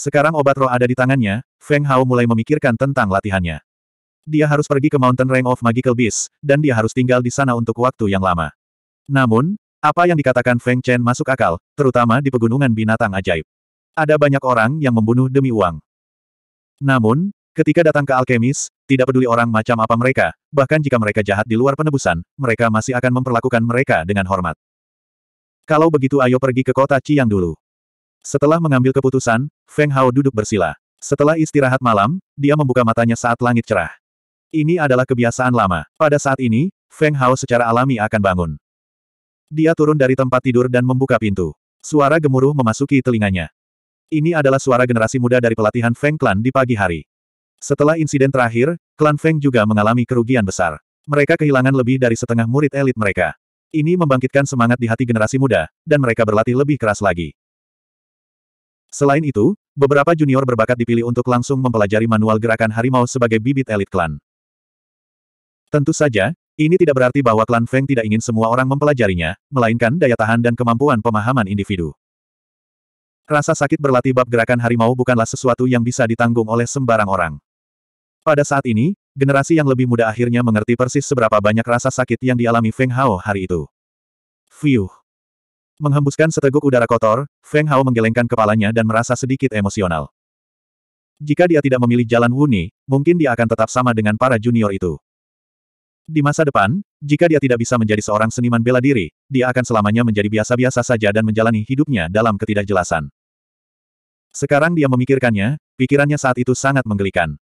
Sekarang obat roh ada di tangannya, Feng Hao mulai memikirkan tentang latihannya. Dia harus pergi ke Mountain Range of Magical Beast, dan dia harus tinggal di sana untuk waktu yang lama. Namun, apa yang dikatakan Feng Chen masuk akal, terutama di pegunungan binatang ajaib. Ada banyak orang yang membunuh demi uang. Namun, ketika datang ke alkemis, tidak peduli orang macam apa mereka, bahkan jika mereka jahat di luar penebusan, mereka masih akan memperlakukan mereka dengan hormat. Kalau begitu ayo pergi ke kota Chiang dulu. Setelah mengambil keputusan, Feng Hao duduk bersila. Setelah istirahat malam, dia membuka matanya saat langit cerah. Ini adalah kebiasaan lama. Pada saat ini, Feng Hao secara alami akan bangun. Dia turun dari tempat tidur dan membuka pintu. Suara gemuruh memasuki telinganya. Ini adalah suara generasi muda dari pelatihan Feng Clan di pagi hari. Setelah insiden terakhir, klan Feng juga mengalami kerugian besar. Mereka kehilangan lebih dari setengah murid elit mereka. Ini membangkitkan semangat di hati generasi muda, dan mereka berlatih lebih keras lagi. Selain itu, beberapa junior berbakat dipilih untuk langsung mempelajari manual gerakan harimau sebagai bibit elit klan. Tentu saja, ini tidak berarti bahwa klan Feng tidak ingin semua orang mempelajarinya, melainkan daya tahan dan kemampuan pemahaman individu. Rasa sakit berlatih bab gerakan harimau bukanlah sesuatu yang bisa ditanggung oleh sembarang orang. Pada saat ini, generasi yang lebih muda akhirnya mengerti persis seberapa banyak rasa sakit yang dialami Feng Hao hari itu. Fiuh. Menghembuskan seteguk udara kotor, Feng Hao menggelengkan kepalanya dan merasa sedikit emosional. Jika dia tidak memilih jalan Wuni, mungkin dia akan tetap sama dengan para junior itu. Di masa depan, jika dia tidak bisa menjadi seorang seniman bela diri, dia akan selamanya menjadi biasa-biasa saja dan menjalani hidupnya dalam ketidakjelasan. Sekarang dia memikirkannya, pikirannya saat itu sangat menggelikan.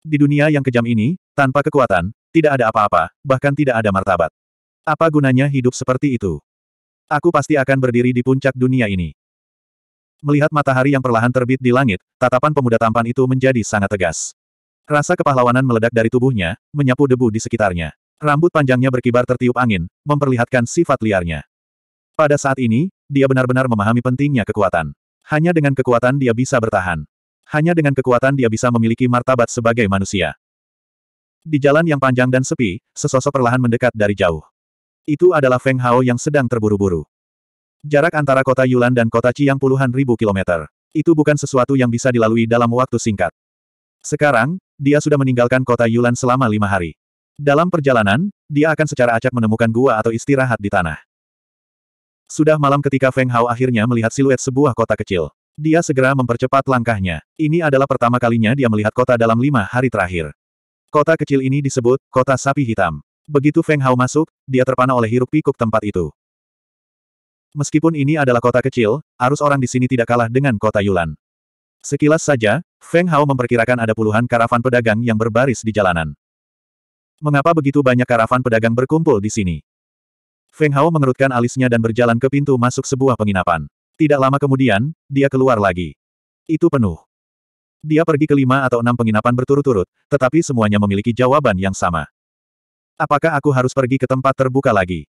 Di dunia yang kejam ini, tanpa kekuatan, tidak ada apa-apa, bahkan tidak ada martabat. Apa gunanya hidup seperti itu? Aku pasti akan berdiri di puncak dunia ini. Melihat matahari yang perlahan terbit di langit, tatapan pemuda tampan itu menjadi sangat tegas. Rasa kepahlawanan meledak dari tubuhnya, menyapu debu di sekitarnya. Rambut panjangnya berkibar tertiup angin, memperlihatkan sifat liarnya. Pada saat ini, dia benar-benar memahami pentingnya kekuatan. Hanya dengan kekuatan dia bisa bertahan. Hanya dengan kekuatan dia bisa memiliki martabat sebagai manusia. Di jalan yang panjang dan sepi, sesosok perlahan mendekat dari jauh. Itu adalah Feng Hao yang sedang terburu-buru. Jarak antara kota Yulan dan kota Chiang puluhan ribu kilometer. Itu bukan sesuatu yang bisa dilalui dalam waktu singkat. Sekarang, dia sudah meninggalkan kota Yulan selama lima hari. Dalam perjalanan, dia akan secara acak menemukan gua atau istirahat di tanah. Sudah malam ketika Feng Hao akhirnya melihat siluet sebuah kota kecil. Dia segera mempercepat langkahnya. Ini adalah pertama kalinya dia melihat kota dalam lima hari terakhir. Kota kecil ini disebut Kota Sapi Hitam. Begitu Feng Hao masuk, dia terpana oleh hiruk pikuk tempat itu. Meskipun ini adalah kota kecil, arus orang di sini tidak kalah dengan kota Yulan. Sekilas saja, Feng Hao memperkirakan ada puluhan karavan pedagang yang berbaris di jalanan. Mengapa begitu banyak karavan pedagang berkumpul di sini? Feng Hao mengerutkan alisnya dan berjalan ke pintu masuk sebuah penginapan. Tidak lama kemudian, dia keluar lagi. Itu penuh. Dia pergi ke lima atau enam penginapan berturut-turut, tetapi semuanya memiliki jawaban yang sama. Apakah aku harus pergi ke tempat terbuka lagi?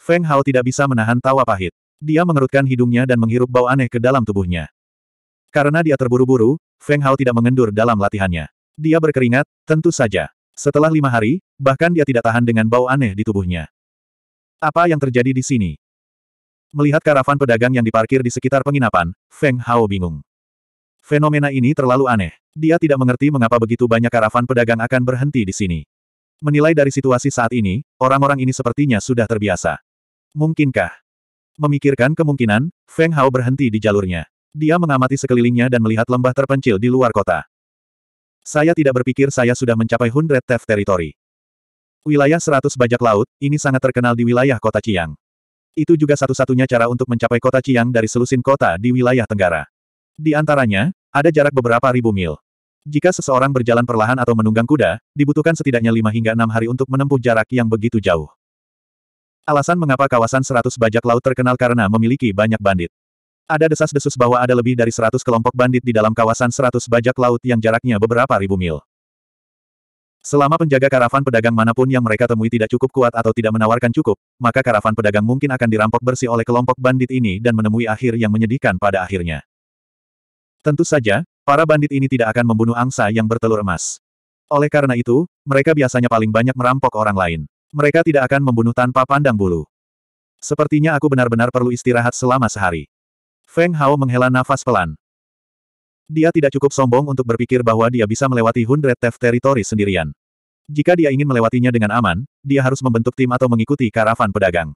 Feng Hao tidak bisa menahan tawa pahit. Dia mengerutkan hidungnya dan menghirup bau aneh ke dalam tubuhnya. Karena dia terburu-buru, Feng Hao tidak mengendur dalam latihannya. Dia berkeringat, tentu saja. Setelah lima hari, bahkan dia tidak tahan dengan bau aneh di tubuhnya. Apa yang terjadi di sini? Melihat karavan pedagang yang diparkir di sekitar penginapan, Feng Hao bingung. Fenomena ini terlalu aneh. Dia tidak mengerti mengapa begitu banyak karavan pedagang akan berhenti di sini. Menilai dari situasi saat ini, orang-orang ini sepertinya sudah terbiasa. Mungkinkah? Memikirkan kemungkinan, Feng Hao berhenti di jalurnya. Dia mengamati sekelilingnya dan melihat lembah terpencil di luar kota. Saya tidak berpikir saya sudah mencapai Hundred Theft Territory. Wilayah seratus bajak laut, ini sangat terkenal di wilayah kota Chiang. Itu juga satu-satunya cara untuk mencapai kota Chiang dari selusin kota di wilayah tenggara. Di antaranya, ada jarak beberapa ribu mil. Jika seseorang berjalan perlahan atau menunggang kuda, dibutuhkan setidaknya lima hingga enam hari untuk menempuh jarak yang begitu jauh. Alasan mengapa kawasan seratus bajak laut terkenal karena memiliki banyak bandit. Ada desas-desus bahwa ada lebih dari seratus kelompok bandit di dalam kawasan seratus bajak laut yang jaraknya beberapa ribu mil. Selama penjaga karavan pedagang manapun yang mereka temui tidak cukup kuat atau tidak menawarkan cukup, maka karavan pedagang mungkin akan dirampok bersih oleh kelompok bandit ini dan menemui akhir yang menyedihkan pada akhirnya. Tentu saja, Para bandit ini tidak akan membunuh angsa yang bertelur emas. Oleh karena itu, mereka biasanya paling banyak merampok orang lain. Mereka tidak akan membunuh tanpa pandang bulu. Sepertinya aku benar-benar perlu istirahat selama sehari. Feng Hao menghela nafas pelan. Dia tidak cukup sombong untuk berpikir bahwa dia bisa melewati Hundred Theft Territory sendirian. Jika dia ingin melewatinya dengan aman, dia harus membentuk tim atau mengikuti karavan pedagang.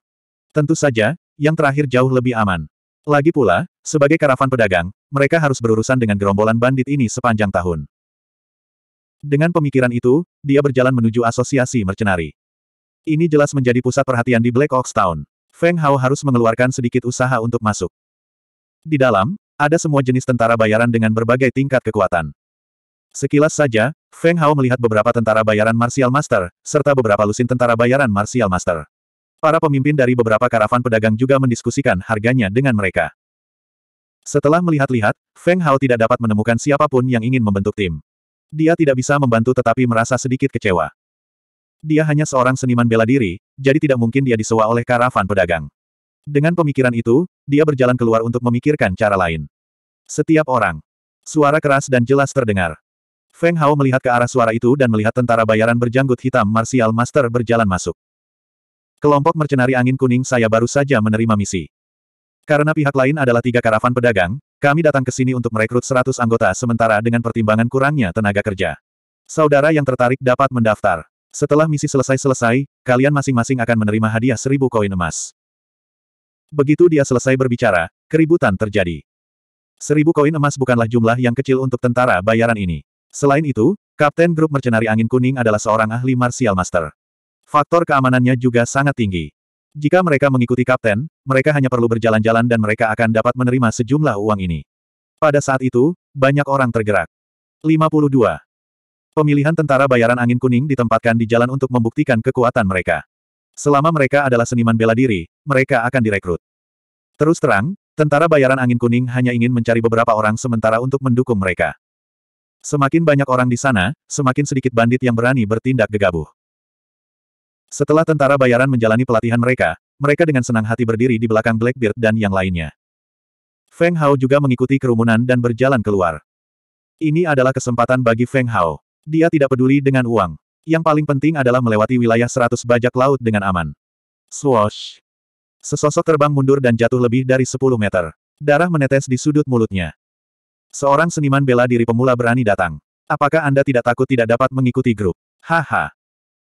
Tentu saja, yang terakhir jauh lebih aman. Lagi pula, sebagai karavan pedagang, mereka harus berurusan dengan gerombolan bandit ini sepanjang tahun. Dengan pemikiran itu, dia berjalan menuju asosiasi mercenari. Ini jelas menjadi pusat perhatian di Black Ox Town. Feng Hao harus mengeluarkan sedikit usaha untuk masuk. Di dalam, ada semua jenis tentara bayaran dengan berbagai tingkat kekuatan. Sekilas saja, Feng Hao melihat beberapa tentara bayaran Martial Master, serta beberapa lusin tentara bayaran Martial Master. Para pemimpin dari beberapa karavan pedagang juga mendiskusikan harganya dengan mereka. Setelah melihat-lihat, Feng Hao tidak dapat menemukan siapapun yang ingin membentuk tim. Dia tidak bisa membantu tetapi merasa sedikit kecewa. Dia hanya seorang seniman bela diri, jadi tidak mungkin dia disewa oleh karavan pedagang. Dengan pemikiran itu, dia berjalan keluar untuk memikirkan cara lain. Setiap orang. Suara keras dan jelas terdengar. Feng Hao melihat ke arah suara itu dan melihat tentara bayaran berjanggut hitam Martial Master berjalan masuk. Kelompok mercenari angin kuning saya baru saja menerima misi. Karena pihak lain adalah tiga karavan pedagang, kami datang ke sini untuk merekrut 100 anggota sementara dengan pertimbangan kurangnya tenaga kerja. Saudara yang tertarik dapat mendaftar. Setelah misi selesai-selesai, kalian masing-masing akan menerima hadiah seribu koin emas. Begitu dia selesai berbicara, keributan terjadi. Seribu koin emas bukanlah jumlah yang kecil untuk tentara bayaran ini. Selain itu, Kapten Grup Mercenari Angin Kuning adalah seorang ahli martial master. Faktor keamanannya juga sangat tinggi. Jika mereka mengikuti kapten, mereka hanya perlu berjalan-jalan dan mereka akan dapat menerima sejumlah uang ini. Pada saat itu, banyak orang tergerak. 52. Pemilihan tentara bayaran angin kuning ditempatkan di jalan untuk membuktikan kekuatan mereka. Selama mereka adalah seniman bela diri, mereka akan direkrut. Terus terang, tentara bayaran angin kuning hanya ingin mencari beberapa orang sementara untuk mendukung mereka. Semakin banyak orang di sana, semakin sedikit bandit yang berani bertindak gegabah. Setelah tentara bayaran menjalani pelatihan mereka, mereka dengan senang hati berdiri di belakang Blackbeard dan yang lainnya. Feng Hao juga mengikuti kerumunan dan berjalan keluar. Ini adalah kesempatan bagi Feng Hao. Dia tidak peduli dengan uang. Yang paling penting adalah melewati wilayah seratus bajak laut dengan aman. Swoosh! Sesosok terbang mundur dan jatuh lebih dari 10 meter. Darah menetes di sudut mulutnya. Seorang seniman bela diri pemula berani datang. Apakah Anda tidak takut tidak dapat mengikuti grup? Haha.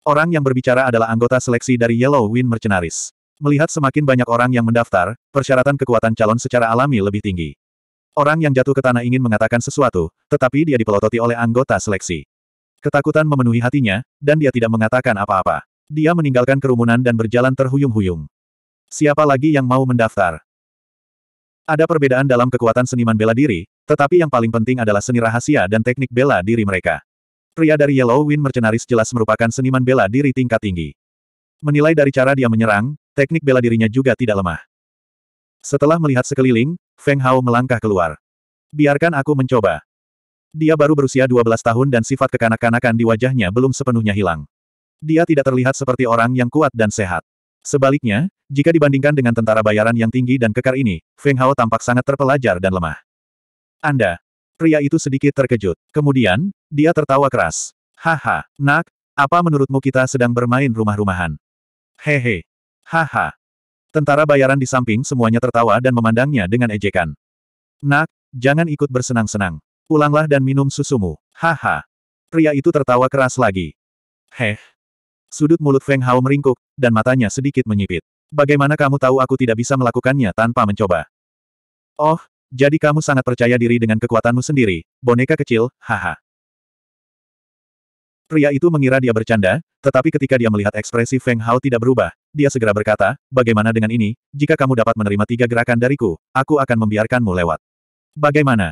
Orang yang berbicara adalah anggota seleksi dari Yellow Wind Mercenaries. Melihat semakin banyak orang yang mendaftar, persyaratan kekuatan calon secara alami lebih tinggi. Orang yang jatuh ke tanah ingin mengatakan sesuatu, tetapi dia dipelototi oleh anggota seleksi. Ketakutan memenuhi hatinya, dan dia tidak mengatakan apa-apa. Dia meninggalkan kerumunan dan berjalan terhuyung-huyung. Siapa lagi yang mau mendaftar? Ada perbedaan dalam kekuatan seniman bela diri, tetapi yang paling penting adalah seni rahasia dan teknik bela diri mereka. Pria dari Yellow Wind Mercenaris jelas merupakan seniman bela diri tingkat tinggi. Menilai dari cara dia menyerang, teknik bela dirinya juga tidak lemah. Setelah melihat sekeliling, Feng Hao melangkah keluar. Biarkan aku mencoba. Dia baru berusia 12 tahun dan sifat kekanak-kanakan di wajahnya belum sepenuhnya hilang. Dia tidak terlihat seperti orang yang kuat dan sehat. Sebaliknya, jika dibandingkan dengan tentara bayaran yang tinggi dan kekar ini, Feng Hao tampak sangat terpelajar dan lemah. Anda, pria itu sedikit terkejut. Kemudian, dia tertawa keras. Haha, nak, apa menurutmu kita sedang bermain rumah-rumahan? Hehe. Haha. Tentara bayaran di samping semuanya tertawa dan memandangnya dengan ejekan. Nak, jangan ikut bersenang-senang. Pulanglah dan minum susumu. Haha. Pria itu tertawa keras lagi. Heh. Sudut mulut Feng Hao meringkuk, dan matanya sedikit menyipit. Bagaimana kamu tahu aku tidak bisa melakukannya tanpa mencoba? Oh, jadi kamu sangat percaya diri dengan kekuatanmu sendiri, boneka kecil, haha. Pria itu mengira dia bercanda, tetapi ketika dia melihat ekspresi Feng Hao tidak berubah, dia segera berkata, bagaimana dengan ini, jika kamu dapat menerima tiga gerakan dariku, aku akan membiarkanmu lewat. Bagaimana?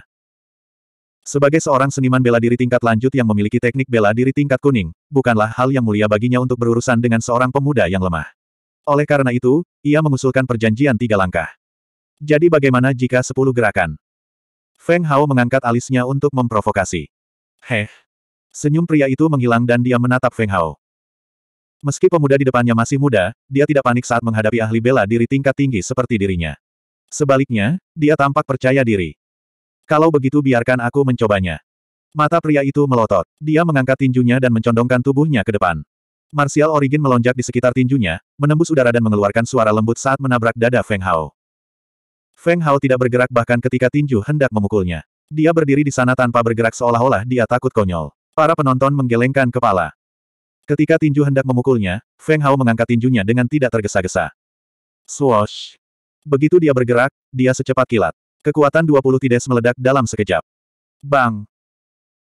Sebagai seorang seniman bela diri tingkat lanjut yang memiliki teknik bela diri tingkat kuning, bukanlah hal yang mulia baginya untuk berurusan dengan seorang pemuda yang lemah. Oleh karena itu, ia mengusulkan perjanjian tiga langkah. Jadi bagaimana jika sepuluh gerakan? Feng Hao mengangkat alisnya untuk memprovokasi. Heh. Senyum pria itu menghilang dan dia menatap Feng Hao. Meski pemuda di depannya masih muda, dia tidak panik saat menghadapi ahli bela diri tingkat tinggi seperti dirinya. Sebaliknya, dia tampak percaya diri. Kalau begitu biarkan aku mencobanya. Mata pria itu melotot. Dia mengangkat tinjunya dan mencondongkan tubuhnya ke depan. Martial Origin melonjak di sekitar tinjunya, menembus udara dan mengeluarkan suara lembut saat menabrak dada Feng Hao. Feng Hao tidak bergerak bahkan ketika tinju hendak memukulnya. Dia berdiri di sana tanpa bergerak seolah-olah dia takut konyol. Para penonton menggelengkan kepala. Ketika tinju hendak memukulnya, Feng Hao mengangkat tinjunya dengan tidak tergesa-gesa. Swoosh! Begitu dia bergerak, dia secepat kilat. Kekuatan 20 tides meledak dalam sekejap. Bang!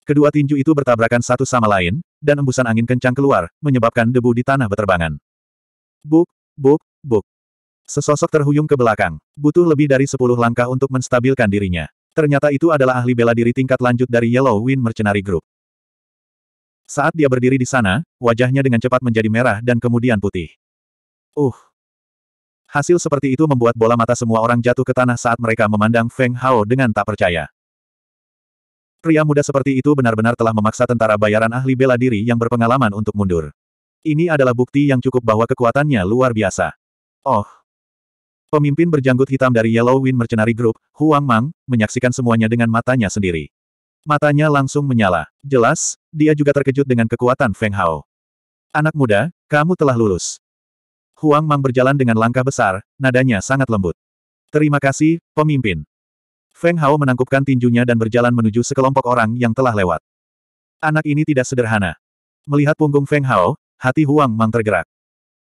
Kedua tinju itu bertabrakan satu sama lain, dan embusan angin kencang keluar, menyebabkan debu di tanah beterbangan. Buk, buk, buk. Sesosok terhuyung ke belakang. Butuh lebih dari sepuluh langkah untuk menstabilkan dirinya. Ternyata itu adalah ahli bela diri tingkat lanjut dari Yellow Wind Mercenary Group. Saat dia berdiri di sana, wajahnya dengan cepat menjadi merah dan kemudian putih. Uh. Hasil seperti itu membuat bola mata semua orang jatuh ke tanah saat mereka memandang Feng Hao dengan tak percaya. Pria muda seperti itu benar-benar telah memaksa tentara bayaran ahli bela diri yang berpengalaman untuk mundur. Ini adalah bukti yang cukup bahwa kekuatannya luar biasa. Oh, Pemimpin berjanggut hitam dari Yellow Wind Mercenary Group, Huang Mang, menyaksikan semuanya dengan matanya sendiri. Matanya langsung menyala. Jelas, dia juga terkejut dengan kekuatan Feng Hao. Anak muda, kamu telah lulus. Huang Mang berjalan dengan langkah besar, nadanya sangat lembut. Terima kasih, pemimpin. Feng Hao menangkupkan tinjunya dan berjalan menuju sekelompok orang yang telah lewat. Anak ini tidak sederhana. Melihat punggung Feng Hao, hati Huang Mang tergerak.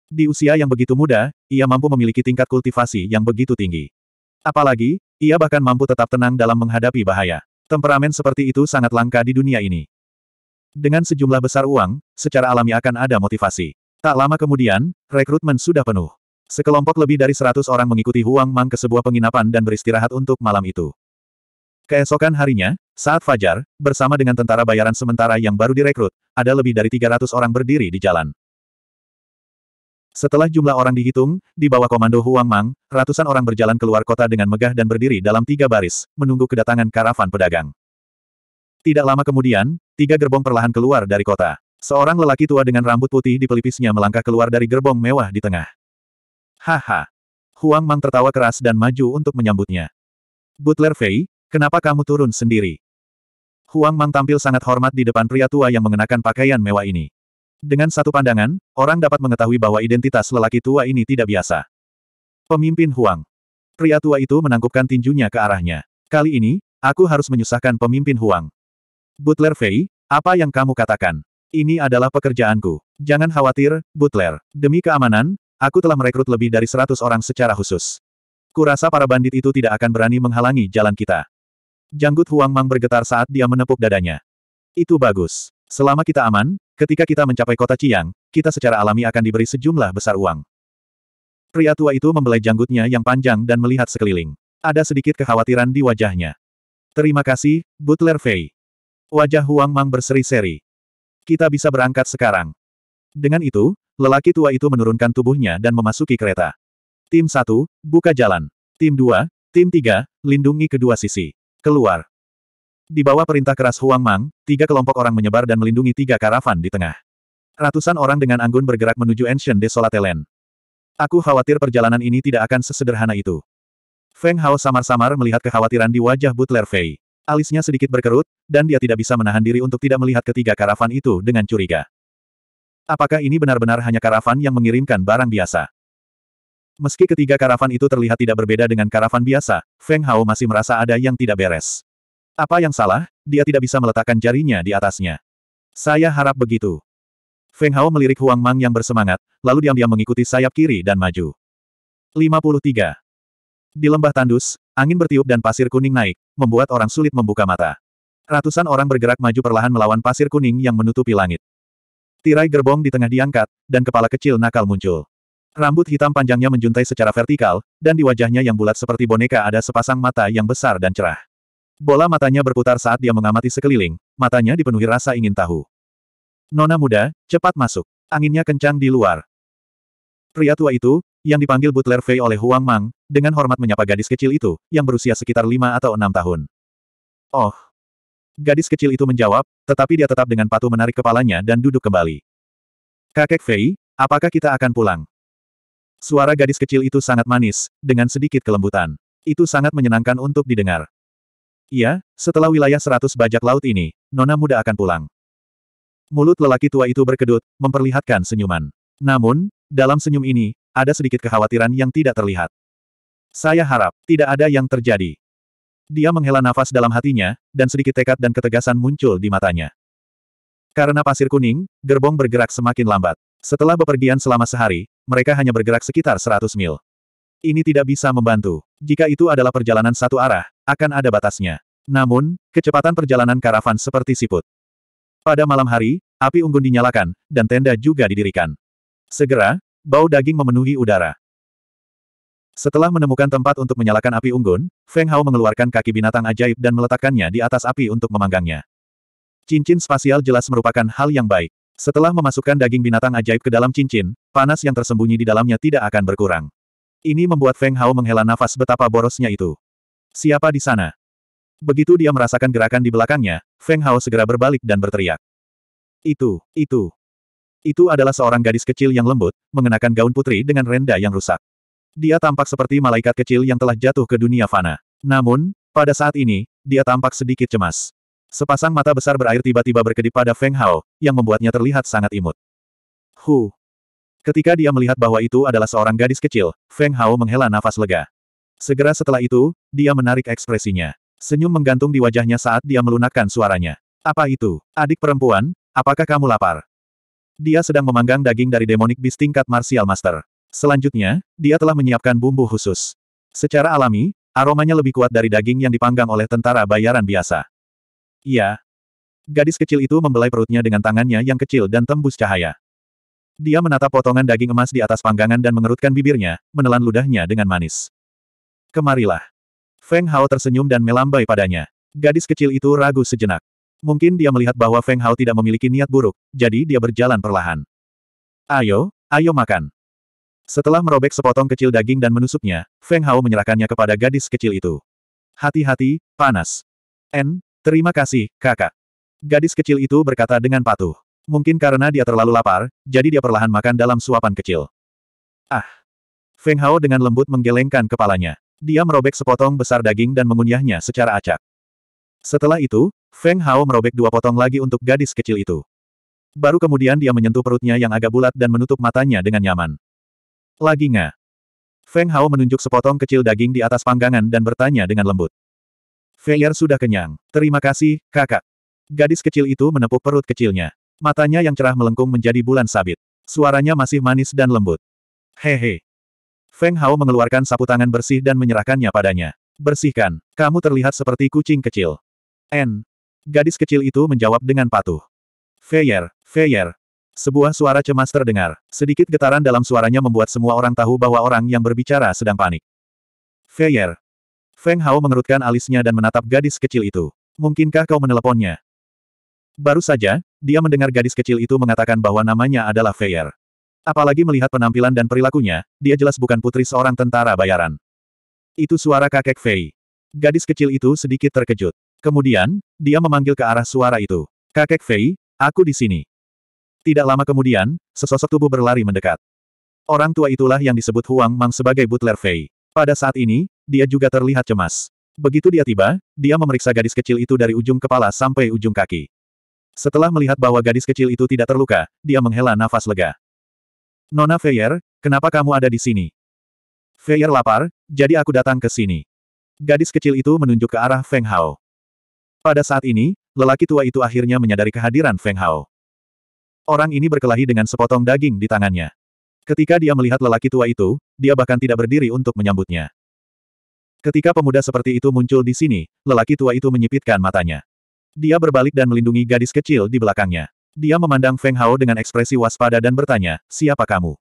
Di usia yang begitu muda, ia mampu memiliki tingkat kultivasi yang begitu tinggi. Apalagi, ia bahkan mampu tetap tenang dalam menghadapi bahaya. Temperamen seperti itu sangat langka di dunia ini. Dengan sejumlah besar uang, secara alami akan ada motivasi. Tak lama kemudian, rekrutmen sudah penuh. Sekelompok lebih dari seratus orang mengikuti Huang Mang ke sebuah penginapan dan beristirahat untuk malam itu. Keesokan harinya, saat fajar, bersama dengan tentara bayaran sementara yang baru direkrut, ada lebih dari 300 orang berdiri di jalan. Setelah jumlah orang dihitung, di bawah komando Huang Mang, ratusan orang berjalan keluar kota dengan megah dan berdiri dalam tiga baris, menunggu kedatangan karavan pedagang. Tidak lama kemudian, tiga gerbong perlahan keluar dari kota. Seorang lelaki tua dengan rambut putih di pelipisnya melangkah keluar dari gerbong mewah di tengah. Haha. Huang Mang tertawa keras dan maju untuk menyambutnya. Butler Fei, kenapa kamu turun sendiri? Huang Mang tampil sangat hormat di depan pria tua yang mengenakan pakaian mewah ini. Dengan satu pandangan, orang dapat mengetahui bahwa identitas lelaki tua ini tidak biasa. Pemimpin Huang. Pria tua itu menangkupkan tinjunya ke arahnya. Kali ini, aku harus menyusahkan pemimpin Huang. Butler Fei, apa yang kamu katakan? Ini adalah pekerjaanku. Jangan khawatir, Butler. Demi keamanan, aku telah merekrut lebih dari seratus orang secara khusus. Kurasa para bandit itu tidak akan berani menghalangi jalan kita. Janggut Huang Mang bergetar saat dia menepuk dadanya. Itu bagus. Selama kita aman, Ketika kita mencapai kota Ciang, kita secara alami akan diberi sejumlah besar uang. Pria tua itu membelai janggutnya yang panjang dan melihat sekeliling. Ada sedikit kekhawatiran di wajahnya. Terima kasih, Butler Fei. Wajah Huang Mang berseri-seri. Kita bisa berangkat sekarang. Dengan itu, lelaki tua itu menurunkan tubuhnya dan memasuki kereta. Tim 1, buka jalan. Tim 2, tim 3, lindungi kedua sisi. Keluar. Di bawah perintah keras Huang Mang, tiga kelompok orang menyebar dan melindungi tiga karavan di tengah. Ratusan orang dengan anggun bergerak menuju Ancient Desolate Land. Aku khawatir perjalanan ini tidak akan sesederhana itu. Feng Hao samar-samar melihat kekhawatiran di wajah Butler Fei. Alisnya sedikit berkerut, dan dia tidak bisa menahan diri untuk tidak melihat ketiga karavan itu dengan curiga. Apakah ini benar-benar hanya karavan yang mengirimkan barang biasa? Meski ketiga karavan itu terlihat tidak berbeda dengan karavan biasa, Feng Hao masih merasa ada yang tidak beres. Apa yang salah? Dia tidak bisa meletakkan jarinya di atasnya. Saya harap begitu. Feng Hao melirik Huang Mang yang bersemangat, lalu diam-diam mengikuti sayap kiri dan maju. 53. Di lembah tandus, angin bertiup dan pasir kuning naik, membuat orang sulit membuka mata. Ratusan orang bergerak maju perlahan melawan pasir kuning yang menutupi langit. Tirai gerbong di tengah diangkat, dan kepala kecil nakal muncul. Rambut hitam panjangnya menjuntai secara vertikal, dan di wajahnya yang bulat seperti boneka ada sepasang mata yang besar dan cerah. Bola matanya berputar saat dia mengamati sekeliling, matanya dipenuhi rasa ingin tahu. Nona muda, cepat masuk. Anginnya kencang di luar. Pria tua itu, yang dipanggil Butler Fei oleh Huang Mang, dengan hormat menyapa gadis kecil itu, yang berusia sekitar lima atau enam tahun. Oh. Gadis kecil itu menjawab, tetapi dia tetap dengan patuh menarik kepalanya dan duduk kembali. Kakek Fei, apakah kita akan pulang? Suara gadis kecil itu sangat manis, dengan sedikit kelembutan. Itu sangat menyenangkan untuk didengar. Iya, setelah wilayah seratus bajak laut ini, nona muda akan pulang. Mulut lelaki tua itu berkedut, memperlihatkan senyuman. Namun, dalam senyum ini, ada sedikit kekhawatiran yang tidak terlihat. Saya harap, tidak ada yang terjadi. Dia menghela nafas dalam hatinya, dan sedikit tekad dan ketegasan muncul di matanya. Karena pasir kuning, gerbong bergerak semakin lambat. Setelah bepergian selama sehari, mereka hanya bergerak sekitar 100 mil. Ini tidak bisa membantu. Jika itu adalah perjalanan satu arah, akan ada batasnya. Namun, kecepatan perjalanan karavan seperti siput. Pada malam hari, api unggun dinyalakan, dan tenda juga didirikan. Segera, bau daging memenuhi udara. Setelah menemukan tempat untuk menyalakan api unggun, Feng Hao mengeluarkan kaki binatang ajaib dan meletakkannya di atas api untuk memanggangnya. Cincin spasial jelas merupakan hal yang baik. Setelah memasukkan daging binatang ajaib ke dalam cincin, panas yang tersembunyi di dalamnya tidak akan berkurang. Ini membuat Feng Hao menghela nafas betapa borosnya itu. Siapa di sana? Begitu dia merasakan gerakan di belakangnya, Feng Hao segera berbalik dan berteriak. Itu, itu. Itu adalah seorang gadis kecil yang lembut, mengenakan gaun putri dengan renda yang rusak. Dia tampak seperti malaikat kecil yang telah jatuh ke dunia fana. Namun, pada saat ini, dia tampak sedikit cemas. Sepasang mata besar berair tiba-tiba berkedip pada Feng Hao, yang membuatnya terlihat sangat imut. Hu, Ketika dia melihat bahwa itu adalah seorang gadis kecil, Feng Hao menghela nafas lega. Segera setelah itu, dia menarik ekspresinya. Senyum menggantung di wajahnya saat dia melunakkan suaranya. Apa itu? Adik perempuan, apakah kamu lapar? Dia sedang memanggang daging dari demonic beast tingkat martial master. Selanjutnya, dia telah menyiapkan bumbu khusus. Secara alami, aromanya lebih kuat dari daging yang dipanggang oleh tentara bayaran biasa. Iya, Gadis kecil itu membelai perutnya dengan tangannya yang kecil dan tembus cahaya. Dia menatap potongan daging emas di atas panggangan dan mengerutkan bibirnya, menelan ludahnya dengan manis. Kemarilah. Feng Hao tersenyum dan melambai padanya. Gadis kecil itu ragu sejenak. Mungkin dia melihat bahwa Feng Hao tidak memiliki niat buruk, jadi dia berjalan perlahan. Ayo, ayo makan. Setelah merobek sepotong kecil daging dan menusuknya, Feng Hao menyerahkannya kepada gadis kecil itu. Hati-hati, panas. N, terima kasih, kakak. Gadis kecil itu berkata dengan patuh. Mungkin karena dia terlalu lapar, jadi dia perlahan makan dalam suapan kecil. Ah! Feng Hao dengan lembut menggelengkan kepalanya. Dia merobek sepotong besar daging dan mengunyahnya secara acak. Setelah itu, Feng Hao merobek dua potong lagi untuk gadis kecil itu. Baru kemudian dia menyentuh perutnya yang agak bulat dan menutup matanya dengan nyaman. Lagi nga. Feng Hao menunjuk sepotong kecil daging di atas panggangan dan bertanya dengan lembut. Fei'er sudah kenyang. Terima kasih, kakak. Gadis kecil itu menepuk perut kecilnya. Matanya yang cerah melengkung menjadi bulan sabit. Suaranya masih manis dan lembut. Hehe. Feng Hao mengeluarkan sapu tangan bersih dan menyerahkannya padanya. Bersihkan, kamu terlihat seperti kucing kecil. N. Gadis kecil itu menjawab dengan patuh. Feyer, Feyer. Sebuah suara cemas terdengar. Sedikit getaran dalam suaranya membuat semua orang tahu bahwa orang yang berbicara sedang panik. Feyer. Feng Hao mengerutkan alisnya dan menatap gadis kecil itu. Mungkinkah kau meneleponnya? Baru saja, dia mendengar gadis kecil itu mengatakan bahwa namanya adalah Feyer. Apalagi melihat penampilan dan perilakunya, dia jelas bukan putri seorang tentara bayaran. Itu suara kakek Fei. Gadis kecil itu sedikit terkejut. Kemudian, dia memanggil ke arah suara itu. Kakek Fei, aku di sini. Tidak lama kemudian, sesosok tubuh berlari mendekat. Orang tua itulah yang disebut Huang Mang sebagai butler Fei. Pada saat ini, dia juga terlihat cemas. Begitu dia tiba, dia memeriksa gadis kecil itu dari ujung kepala sampai ujung kaki. Setelah melihat bahwa gadis kecil itu tidak terluka, dia menghela nafas lega. Nona Feyer, kenapa kamu ada di sini? Feyer lapar, jadi aku datang ke sini. Gadis kecil itu menunjuk ke arah Feng Hao. Pada saat ini, lelaki tua itu akhirnya menyadari kehadiran Feng Hao. Orang ini berkelahi dengan sepotong daging di tangannya. Ketika dia melihat lelaki tua itu, dia bahkan tidak berdiri untuk menyambutnya. Ketika pemuda seperti itu muncul di sini, lelaki tua itu menyipitkan matanya. Dia berbalik dan melindungi gadis kecil di belakangnya. Dia memandang Feng Hao dengan ekspresi waspada dan bertanya, siapa kamu?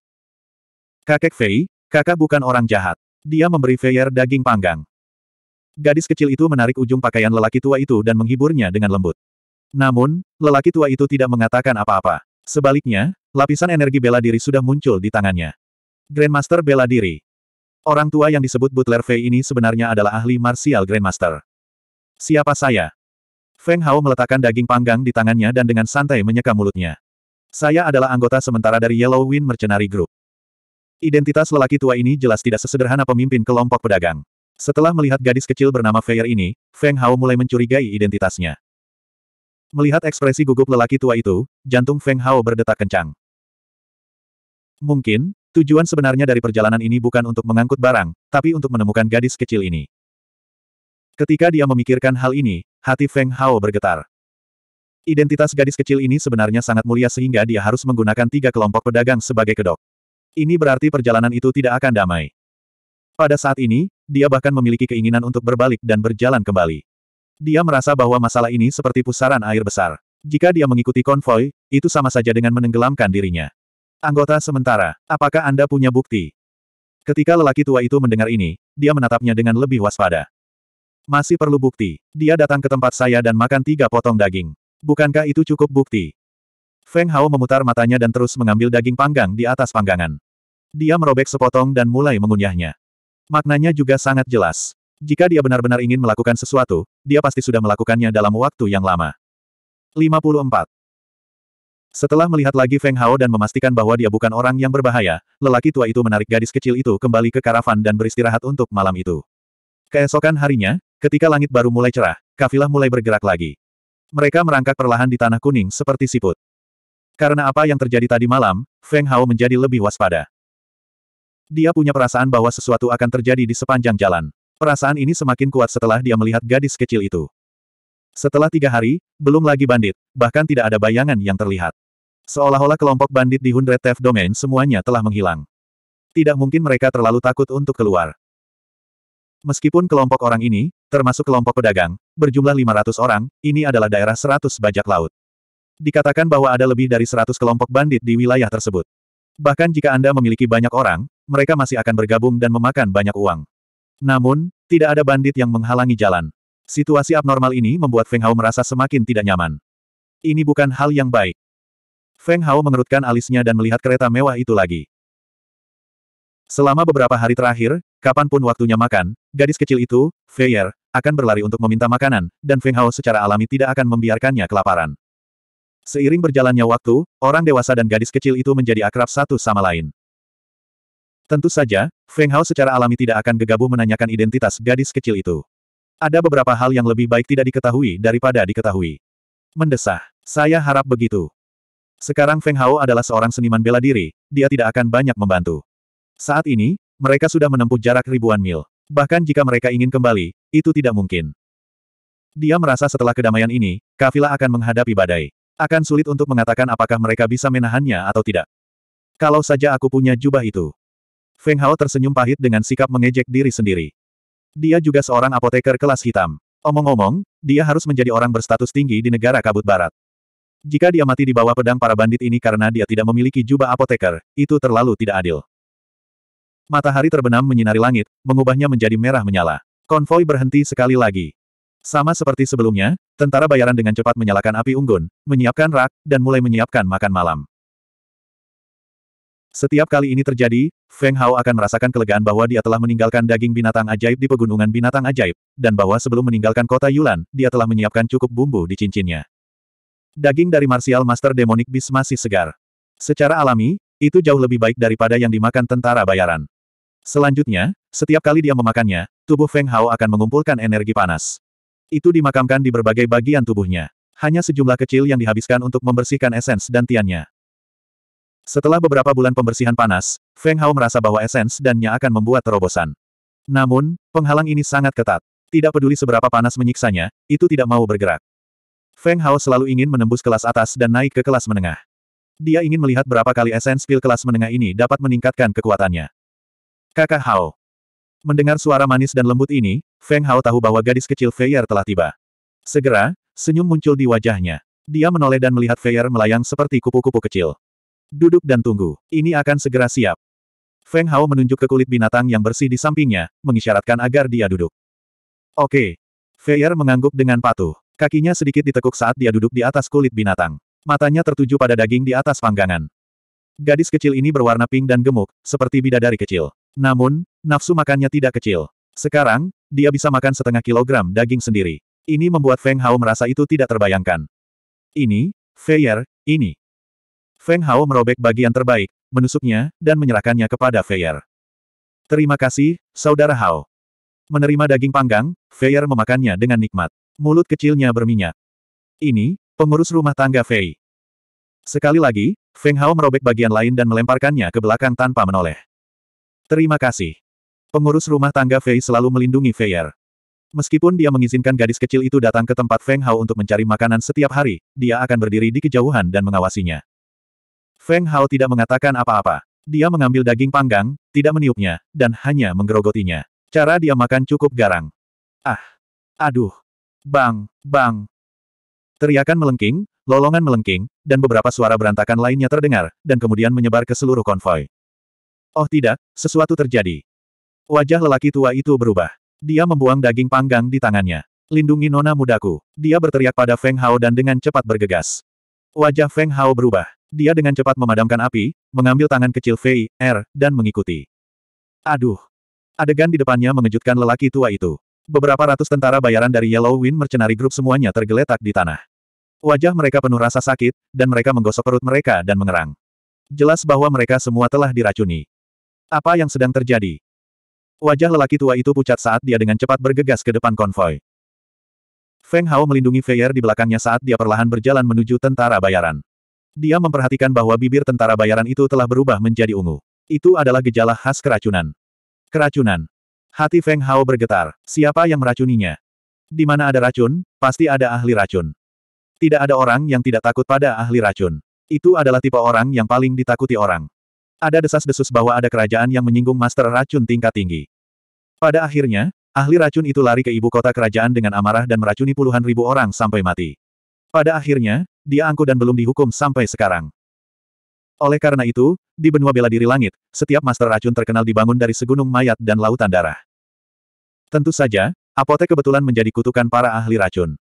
Kakek Fei, kakak bukan orang jahat. Dia memberi Feier daging panggang. Gadis kecil itu menarik ujung pakaian lelaki tua itu dan menghiburnya dengan lembut. Namun, lelaki tua itu tidak mengatakan apa-apa. Sebaliknya, lapisan energi bela diri sudah muncul di tangannya. Grandmaster bela diri. Orang tua yang disebut Butler Fei ini sebenarnya adalah ahli martial Grandmaster. Siapa saya? Feng Hao meletakkan daging panggang di tangannya dan dengan santai menyeka mulutnya. Saya adalah anggota sementara dari Yellow Wind Mercenary Group. Identitas lelaki tua ini jelas tidak sesederhana pemimpin kelompok pedagang. Setelah melihat gadis kecil bernama Feier ini, Feng Hao mulai mencurigai identitasnya. Melihat ekspresi gugup lelaki tua itu, jantung Feng Hao berdetak kencang. Mungkin, tujuan sebenarnya dari perjalanan ini bukan untuk mengangkut barang, tapi untuk menemukan gadis kecil ini. Ketika dia memikirkan hal ini, Hati Feng Hao bergetar. Identitas gadis kecil ini sebenarnya sangat mulia sehingga dia harus menggunakan tiga kelompok pedagang sebagai kedok. Ini berarti perjalanan itu tidak akan damai. Pada saat ini, dia bahkan memiliki keinginan untuk berbalik dan berjalan kembali. Dia merasa bahwa masalah ini seperti pusaran air besar. Jika dia mengikuti konvoi, itu sama saja dengan menenggelamkan dirinya. Anggota sementara, apakah Anda punya bukti? Ketika lelaki tua itu mendengar ini, dia menatapnya dengan lebih waspada. Masih perlu bukti. Dia datang ke tempat saya dan makan tiga potong daging. Bukankah itu cukup bukti? Feng Hao memutar matanya dan terus mengambil daging panggang di atas panggangan. Dia merobek sepotong dan mulai mengunyahnya. Maknanya juga sangat jelas. Jika dia benar-benar ingin melakukan sesuatu, dia pasti sudah melakukannya dalam waktu yang lama. 54. Setelah melihat lagi Feng Hao dan memastikan bahwa dia bukan orang yang berbahaya, lelaki tua itu menarik gadis kecil itu kembali ke karavan dan beristirahat untuk malam itu. Keesokan harinya, Ketika langit baru mulai cerah, kafilah mulai bergerak lagi. Mereka merangkak perlahan di tanah kuning seperti siput. Karena apa yang terjadi tadi malam, Feng Hao menjadi lebih waspada. Dia punya perasaan bahwa sesuatu akan terjadi di sepanjang jalan. Perasaan ini semakin kuat setelah dia melihat gadis kecil itu. Setelah tiga hari, belum lagi bandit, bahkan tidak ada bayangan yang terlihat. Seolah-olah kelompok bandit di Hundred Theft Domain semuanya telah menghilang. Tidak mungkin mereka terlalu takut untuk keluar. Meskipun kelompok orang ini, termasuk kelompok pedagang, berjumlah 500 orang, ini adalah daerah 100 bajak laut. Dikatakan bahwa ada lebih dari 100 kelompok bandit di wilayah tersebut. Bahkan jika Anda memiliki banyak orang, mereka masih akan bergabung dan memakan banyak uang. Namun, tidak ada bandit yang menghalangi jalan. Situasi abnormal ini membuat Feng Hao merasa semakin tidak nyaman. Ini bukan hal yang baik. Feng Hao mengerutkan alisnya dan melihat kereta mewah itu lagi. Selama beberapa hari terakhir, kapanpun waktunya makan, gadis kecil itu, Feier, akan berlari untuk meminta makanan, dan Feng Hao secara alami tidak akan membiarkannya kelaparan. Seiring berjalannya waktu, orang dewasa dan gadis kecil itu menjadi akrab satu sama lain. Tentu saja, Feng Hao secara alami tidak akan gegabah menanyakan identitas gadis kecil itu. Ada beberapa hal yang lebih baik tidak diketahui daripada diketahui. Mendesah. Saya harap begitu. Sekarang Feng Hao adalah seorang seniman bela diri, dia tidak akan banyak membantu. Saat ini, mereka sudah menempuh jarak ribuan mil. Bahkan jika mereka ingin kembali, itu tidak mungkin. Dia merasa setelah kedamaian ini, kafilah akan menghadapi badai. Akan sulit untuk mengatakan apakah mereka bisa menahannya atau tidak. Kalau saja aku punya jubah itu. Feng Hao tersenyum pahit dengan sikap mengejek diri sendiri. Dia juga seorang apoteker kelas hitam. Omong-omong, dia harus menjadi orang berstatus tinggi di negara kabut barat. Jika dia mati di bawah pedang para bandit ini karena dia tidak memiliki jubah apoteker, itu terlalu tidak adil. Matahari terbenam menyinari langit, mengubahnya menjadi merah menyala. Konvoi berhenti sekali lagi. Sama seperti sebelumnya, tentara bayaran dengan cepat menyalakan api unggun, menyiapkan rak, dan mulai menyiapkan makan malam. Setiap kali ini terjadi, Feng Hao akan merasakan kelegaan bahwa dia telah meninggalkan daging binatang ajaib di pegunungan binatang ajaib, dan bahwa sebelum meninggalkan kota Yulan, dia telah menyiapkan cukup bumbu di cincinnya. Daging dari Martial Master Demonic Beast masih segar. Secara alami, itu jauh lebih baik daripada yang dimakan tentara bayaran. Selanjutnya, setiap kali dia memakannya, tubuh Feng Hao akan mengumpulkan energi panas. Itu dimakamkan di berbagai bagian tubuhnya. Hanya sejumlah kecil yang dihabiskan untuk membersihkan esens dan tiannya. Setelah beberapa bulan pembersihan panas, Feng Hao merasa bahwa esens dan akan membuat terobosan. Namun, penghalang ini sangat ketat. Tidak peduli seberapa panas menyiksanya, itu tidak mau bergerak. Feng Hao selalu ingin menembus kelas atas dan naik ke kelas menengah. Dia ingin melihat berapa kali esens pil kelas menengah ini dapat meningkatkan kekuatannya. Kakak Hao. Mendengar suara manis dan lembut ini, Feng Hao tahu bahwa gadis kecil Feier telah tiba. Segera, senyum muncul di wajahnya. Dia menoleh dan melihat Feier melayang seperti kupu-kupu kecil. Duduk dan tunggu, ini akan segera siap. Feng Hao menunjuk ke kulit binatang yang bersih di sampingnya, mengisyaratkan agar dia duduk. Oke. Feier mengangguk dengan patuh. Kakinya sedikit ditekuk saat dia duduk di atas kulit binatang. Matanya tertuju pada daging di atas panggangan. Gadis kecil ini berwarna pink dan gemuk, seperti bidadari kecil. Namun, nafsu makannya tidak kecil. Sekarang, dia bisa makan setengah kilogram daging sendiri. Ini membuat Feng Hao merasa itu tidak terbayangkan. Ini, Feier, ini. Feng Hao merobek bagian terbaik, menusuknya, dan menyerahkannya kepada Feier. Terima kasih, Saudara Hao. Menerima daging panggang, Feier memakannya dengan nikmat. Mulut kecilnya berminyak. Ini, pengurus rumah tangga Fei. Sekali lagi, Feng Hao merobek bagian lain dan melemparkannya ke belakang tanpa menoleh. Terima kasih. Pengurus rumah tangga Fei selalu melindungi Feier. Meskipun dia mengizinkan gadis kecil itu datang ke tempat Feng Hao untuk mencari makanan setiap hari, dia akan berdiri di kejauhan dan mengawasinya. Feng Hao tidak mengatakan apa-apa. Dia mengambil daging panggang, tidak meniupnya, dan hanya menggerogotinya. Cara dia makan cukup garang. Ah! Aduh! Bang! Bang! Teriakan melengking, lolongan melengking, dan beberapa suara berantakan lainnya terdengar, dan kemudian menyebar ke seluruh konvoi. Oh tidak, sesuatu terjadi. Wajah lelaki tua itu berubah. Dia membuang daging panggang di tangannya. Lindungi nona mudaku. Dia berteriak pada Feng Hao dan dengan cepat bergegas. Wajah Feng Hao berubah. Dia dengan cepat memadamkan api, mengambil tangan kecil Fei, Er, dan mengikuti. Aduh. Adegan di depannya mengejutkan lelaki tua itu. Beberapa ratus tentara bayaran dari Yellow Wind Mercenary Group semuanya tergeletak di tanah. Wajah mereka penuh rasa sakit, dan mereka menggosok perut mereka dan mengerang. Jelas bahwa mereka semua telah diracuni. Apa yang sedang terjadi? Wajah lelaki tua itu pucat saat dia dengan cepat bergegas ke depan konvoi. Feng Hao melindungi Feier di belakangnya saat dia perlahan berjalan menuju tentara bayaran. Dia memperhatikan bahwa bibir tentara bayaran itu telah berubah menjadi ungu. Itu adalah gejala khas keracunan. Keracunan. Hati Feng Hao bergetar. Siapa yang meracuninya? Di mana ada racun, pasti ada ahli racun. Tidak ada orang yang tidak takut pada ahli racun. Itu adalah tipe orang yang paling ditakuti orang. Ada desas-desus bahwa ada kerajaan yang menyinggung master racun tingkat tinggi. Pada akhirnya, ahli racun itu lari ke ibu kota kerajaan dengan amarah dan meracuni puluhan ribu orang sampai mati. Pada akhirnya, dia angkuh dan belum dihukum sampai sekarang. Oleh karena itu, di benua bela diri langit, setiap master racun terkenal dibangun dari segunung mayat dan lautan darah. Tentu saja, apotek kebetulan menjadi kutukan para ahli racun.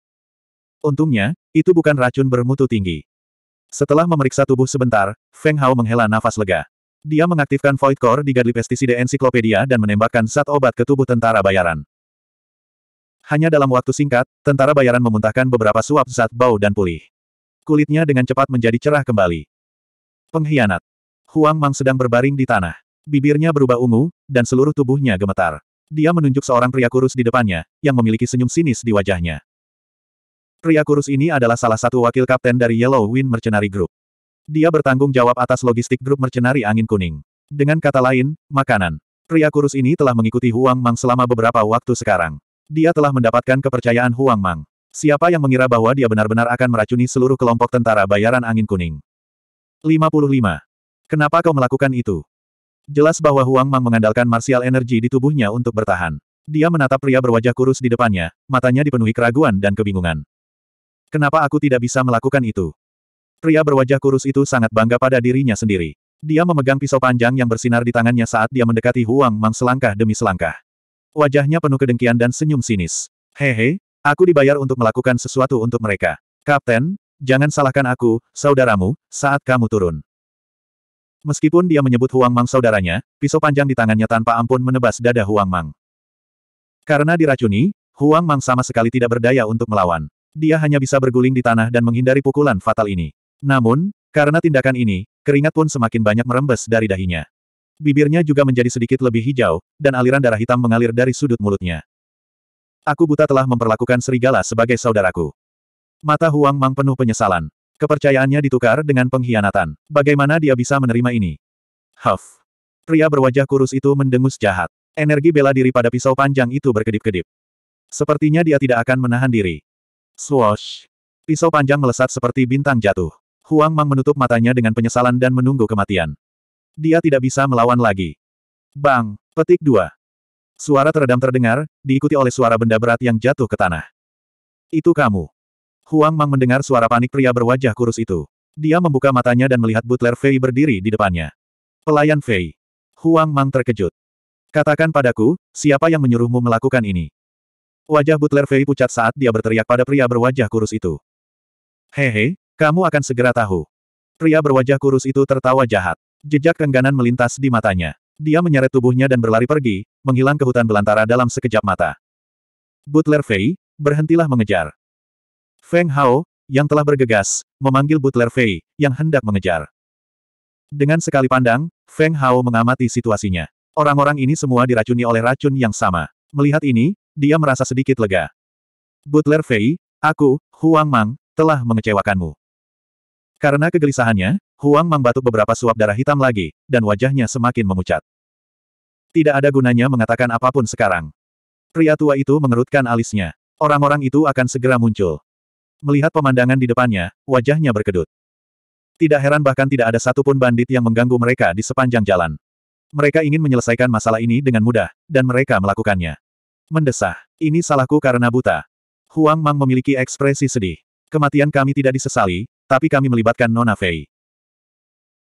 Untungnya, itu bukan racun bermutu tinggi. Setelah memeriksa tubuh sebentar, Feng Hao menghela nafas lega. Dia mengaktifkan Void Core di Godly Pestiside Ensiklopedia dan menembakkan zat obat ke tubuh tentara bayaran. Hanya dalam waktu singkat, tentara bayaran memuntahkan beberapa suap zat bau dan pulih. Kulitnya dengan cepat menjadi cerah kembali. Pengkhianat. Huang Mang sedang berbaring di tanah. Bibirnya berubah ungu, dan seluruh tubuhnya gemetar. Dia menunjuk seorang pria kurus di depannya, yang memiliki senyum sinis di wajahnya. Pria kurus ini adalah salah satu wakil kapten dari Yellow Wind Mercenary Group. Dia bertanggung jawab atas logistik grup mercenari angin kuning. Dengan kata lain, makanan. Pria kurus ini telah mengikuti Huang Mang selama beberapa waktu sekarang. Dia telah mendapatkan kepercayaan Huang Mang. Siapa yang mengira bahwa dia benar-benar akan meracuni seluruh kelompok tentara bayaran angin kuning? 55. Kenapa kau melakukan itu? Jelas bahwa Huang Mang mengandalkan martial energi di tubuhnya untuk bertahan. Dia menatap pria berwajah kurus di depannya, matanya dipenuhi keraguan dan kebingungan. Kenapa aku tidak bisa melakukan itu? Pria berwajah kurus itu sangat bangga pada dirinya sendiri. Dia memegang pisau panjang yang bersinar di tangannya saat dia mendekati Huang Mang selangkah demi selangkah. Wajahnya penuh kedengkian dan senyum sinis. Hehe, aku dibayar untuk melakukan sesuatu untuk mereka. Kapten, jangan salahkan aku, saudaramu, saat kamu turun. Meskipun dia menyebut Huang Mang saudaranya, pisau panjang di tangannya tanpa ampun menebas dada Huang Mang. Karena diracuni, Huang Mang sama sekali tidak berdaya untuk melawan. Dia hanya bisa berguling di tanah dan menghindari pukulan fatal ini. Namun, karena tindakan ini, keringat pun semakin banyak merembes dari dahinya. Bibirnya juga menjadi sedikit lebih hijau, dan aliran darah hitam mengalir dari sudut mulutnya. Aku buta telah memperlakukan serigala sebagai saudaraku. Mata Huang Mang penuh penyesalan. Kepercayaannya ditukar dengan pengkhianatan. Bagaimana dia bisa menerima ini? Huff. Pria berwajah kurus itu mendengus jahat. Energi bela diri pada pisau panjang itu berkedip-kedip. Sepertinya dia tidak akan menahan diri. Swoosh. Pisau panjang melesat seperti bintang jatuh. Huang Mang menutup matanya dengan penyesalan dan menunggu kematian. Dia tidak bisa melawan lagi. Bang! Petik dua. Suara teredam terdengar, diikuti oleh suara benda berat yang jatuh ke tanah. Itu kamu. Huang Mang mendengar suara panik pria berwajah kurus itu. Dia membuka matanya dan melihat Butler Fei berdiri di depannya. Pelayan Fei. Huang Mang terkejut. Katakan padaku, siapa yang menyuruhmu melakukan ini? Wajah Butler Fei pucat saat dia berteriak pada pria berwajah kurus itu. Hehe, kamu akan segera tahu. Pria berwajah kurus itu tertawa jahat. Jejak kengganan melintas di matanya. Dia menyeret tubuhnya dan berlari pergi, menghilang ke hutan belantara dalam sekejap mata. Butler Fei, berhentilah mengejar. Feng Hao, yang telah bergegas, memanggil Butler Fei, yang hendak mengejar. Dengan sekali pandang, Feng Hao mengamati situasinya. Orang-orang ini semua diracuni oleh racun yang sama. Melihat ini, dia merasa sedikit lega. Butler Fei, aku, Huang Mang, telah mengecewakanmu. Karena kegelisahannya, Huang membatuk beberapa suap darah hitam lagi, dan wajahnya semakin memucat. Tidak ada gunanya mengatakan apapun sekarang. Pria tua itu mengerutkan alisnya. Orang-orang itu akan segera muncul. Melihat pemandangan di depannya, wajahnya berkedut. Tidak heran bahkan tidak ada satupun bandit yang mengganggu mereka di sepanjang jalan. Mereka ingin menyelesaikan masalah ini dengan mudah, dan mereka melakukannya. Mendesah. Ini salahku karena buta. Huang Mang memiliki ekspresi sedih. Kematian kami tidak disesali, tapi kami melibatkan Nona Fei.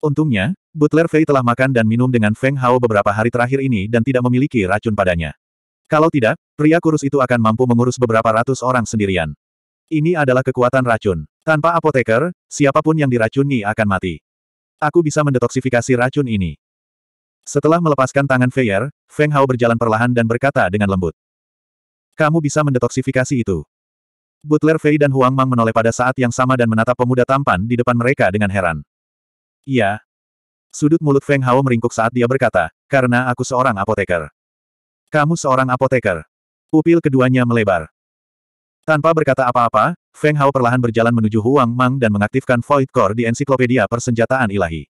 Untungnya, Butler Fei telah makan dan minum dengan Feng Hao beberapa hari terakhir ini dan tidak memiliki racun padanya. Kalau tidak, pria kurus itu akan mampu mengurus beberapa ratus orang sendirian. Ini adalah kekuatan racun. Tanpa apoteker, siapapun yang diracuni akan mati. Aku bisa mendetoksifikasi racun ini. Setelah melepaskan tangan Feier, Feng Hao berjalan perlahan dan berkata dengan lembut. Kamu bisa mendetoksifikasi itu. Butler Fei dan Huang Mang menoleh pada saat yang sama dan menatap pemuda tampan di depan mereka dengan heran. Iya. Sudut mulut Feng Hao meringkuk saat dia berkata, karena aku seorang apoteker. Kamu seorang apoteker. Pupil keduanya melebar. Tanpa berkata apa-apa, Feng Hao perlahan berjalan menuju Huang Mang dan mengaktifkan Void Core di ensiklopedia persenjataan ilahi.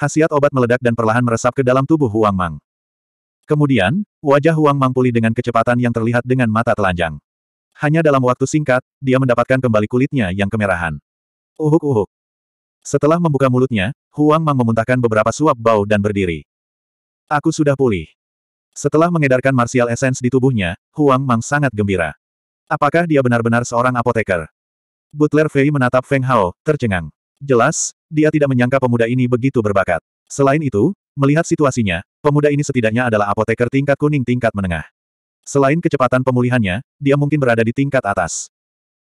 Hasiat obat meledak dan perlahan meresap ke dalam tubuh Huang Mang. Kemudian, wajah Huang Mang pulih dengan kecepatan yang terlihat dengan mata telanjang. Hanya dalam waktu singkat, dia mendapatkan kembali kulitnya yang kemerahan. Uhuk-uhuk. Setelah membuka mulutnya, Huang Mang memuntahkan beberapa suap bau dan berdiri. Aku sudah pulih. Setelah mengedarkan martial essence di tubuhnya, Huang Mang sangat gembira. Apakah dia benar-benar seorang apoteker? Butler Fei menatap Feng Hao, tercengang. Jelas, dia tidak menyangka pemuda ini begitu berbakat. Selain itu, melihat situasinya, pemuda ini setidaknya adalah apoteker tingkat kuning tingkat menengah. Selain kecepatan pemulihannya, dia mungkin berada di tingkat atas.